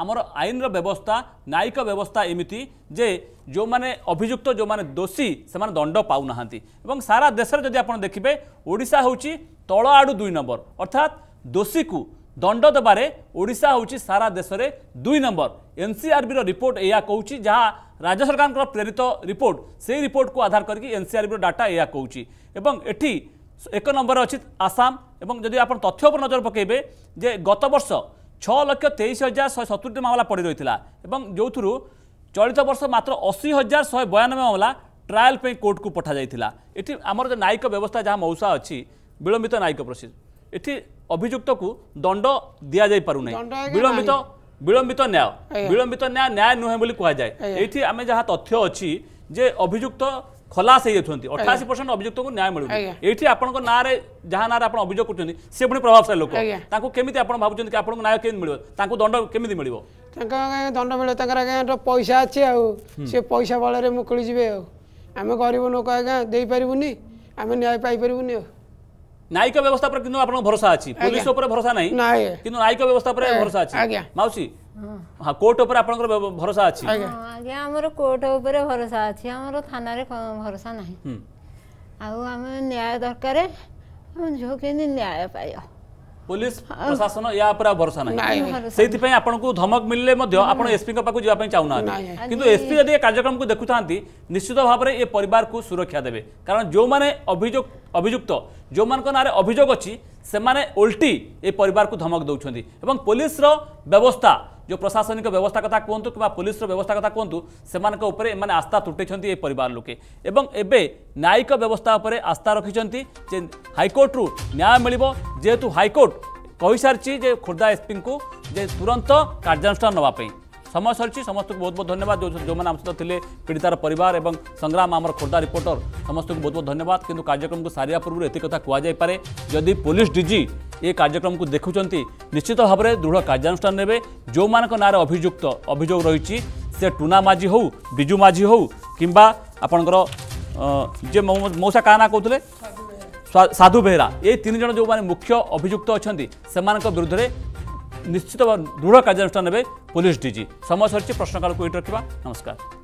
আমার আইনর ব্যবস্থা ন্যায়িক ব্যবস্থা এমিতি যে যে অভিযুক্ত যে দোষী সে দণ্ড পাও না এবং সারা দেশের যদি আপনার দেখবে ওড়শা হচ্ছে তল আড়ু দুই নম্বর অর্থাৎ দোষীকে দণ্ড দেবার ওড়শা হচ্ছে সারা দেশের দুই নম্বর এনসিআরবি রিপোর্ট এয়া কৌছি যা রাজ্য সরকার প্রেরিত রিপোর্ট সেই রিপোর্টকে আধার করি এনসিআরবি ডাটা এয়া কৌছি এবং এটি এক নম্বর অছি আসাম এবং যদি আপনার তথ্য উপর নজর পকাইবে যে গত বর্ষ ଛଅ ଲକ୍ଷ ତେଇଶ ହଜାର ଶହେ ସତୁରିଟି ମାମଲା ପଡ଼ି ରହିଥିଲା ଏବଂ ଯେଉଁଥିରୁ ଚଳିତ ବର୍ଷ ମାତ୍ର ଅଶୀ ହଜାର ଶହେ ବୟାନବେ ମାମଲା ଟ୍ରାଏଲ୍ ପାଇଁ କୋର୍ଟକୁ ପଠାଯାଇଥିଲା ଏଠି ଆମର ଯେଉଁ ନ୍ୟାୟିକ ବ୍ୟବସ୍ଥା ଯାହା ମଉସା ଅଛି ବିଳମ୍ବିତ ନ୍ୟାୟିକ ପ୍ରୋସେସ୍ ଏଠି ଅଭିଯୁକ୍ତକୁ ଦଣ୍ଡ ଦିଆଯାଇପାରୁନାହିଁ ବିଳମ୍ବିତ ବିଳମ୍ବିତ ନ୍ୟାୟ ବିଳମ୍ବିତ ନ୍ୟାୟ ନ୍ୟାୟ ନୁହେଁ ବୋଲି କୁହାଯାଏ ଏଇଠି ଆମେ ଯାହା ତଥ୍ୟ ଅଛି ଯେ ଅଭିଯୁକ୍ତ ଖଲାସ ହେଇଯାଉଛନ୍ତି ଅଠାଅଶୀ ପରସେଣ୍ଟ ଅଭିଯୁକ୍ତଙ୍କୁ ନ୍ୟାୟ ମିଳୁନି ଏଇଠି ଆପଣଙ୍କ ନାଁରେ ଯାହା ନାଁରେ ଆପଣ ଅଭିଯୋଗ କରୁଛନ୍ତି ସେ ପୁଣି ପ୍ରଭାବଶାଳୀ ଲୋକ ତାଙ୍କୁ କେମିତି ଆପଣ ଭାବୁଛନ୍ତି କି ଆପଣଙ୍କୁ ନ୍ୟାୟ କେମିତି ମିଳିବ ତାଙ୍କୁ ଦଣ୍ଡ କେମିତି ମିଳିବ ତାଙ୍କ ଦଣ୍ଡ ମିଳିବ ତାଙ୍କର ଆଜ୍ଞା ପଇସା ଅଛି ଆଉ ସେ ପଇସା ବଳରେ ମୁକୁଳି ଯିବେ ଆଉ ଆମେ ଗରିବ ଲୋକ ଆଜ୍ଞା ଦେଇପାରିବୁନି ଆମେ ନ୍ୟାୟ ପାଇପାରିବୁନି ଆଉ ନ୍ୟାୟିକ ବ୍ୟବସ୍ଥା ଉପରେ କିନ୍ତୁ ଆପଣଙ୍କ ଭରସା ଅଛି ପୋଲିସ ଉପରେ ଭରସା ନାହିଁ କିନ୍ତୁ ନ୍ୟାୟିକ ବ୍ୟବସ୍ଥା ଉପରେ ଭରସା ଅଛି ମାଉସୀ হ্যাঁ কোর্ট উপরে আপনার ভরসা আছে আজ্ঞা আমার কোর্ট উপরে ভরসা আছে আমার থানার ভরসা না আমি ন্যায় দরকার আমি ঝিও কেমি ন্যায় পাই পুলিশ প্রশাসন ইয়া উপরে ভরসা না সেইপাই আপনার ধমক মিললে আপনার এসপি পাখু যা চাহু না কিন্তু এসপি যদি এ কার্যক্রম দেখু থাকে নিশ্চিত ভাবে এ পরিবার সুরক্ষা দেবে কারণ যে অভিযোগ অভিযুক্ত যে নাঁরে অভিযোগ অছি সেমানে উল্টি এ পরিবার ধমক দৌঁচ এবং পুলিশর ব্যবস্থা जो प्रशासनिक व्यवस्था कथा कहतु कि पुलिस व्यवस्था कथा कहतु से आस्था तुटे ये पर लोके न्यायिक व्यवस्था उपर आस्था रखिंट हाइकोर्टर न्याय मिल जेहेतु हाइकोर्ट कही सारी खोर्धा एसपी को तुरंत कार्यानुषान नापी समय सर समस्त को बहुत बहुत धन्यवाद जो जो आम सहित थे पीड़ितार परिवार संग्राम आम खोर्धा रिपोर्टर समस्त को बहुत बहुत धन्यवाद कितना कार्यक्रम को सारे पूर्व ये कथा कहुपे जदि पुलिस डी ये कार्यक्रम को देखुं निश्चित भाव में दृढ़ कार्यानुषान ने जो मान अभुक्त अभोग रही से टूना माझी हो विजु माझी हो कि आपणकर जे क्या काना कहते साधु बेहरा ये तीन जन जो मुख्य अभिजुक्त अच्छा से विरुद्ध ନିଶ୍ଚିତ ଦୃଢ଼ କାର୍ଯ୍ୟାନୁଷ୍ଠାନ ନେବେ ପୋଲିସ ଡିଜି ସମୟ ସରିଛି ପ୍ରଶ୍ନକାଳକୁ ଏଇଠି ରଖିବା ନମସ୍କାର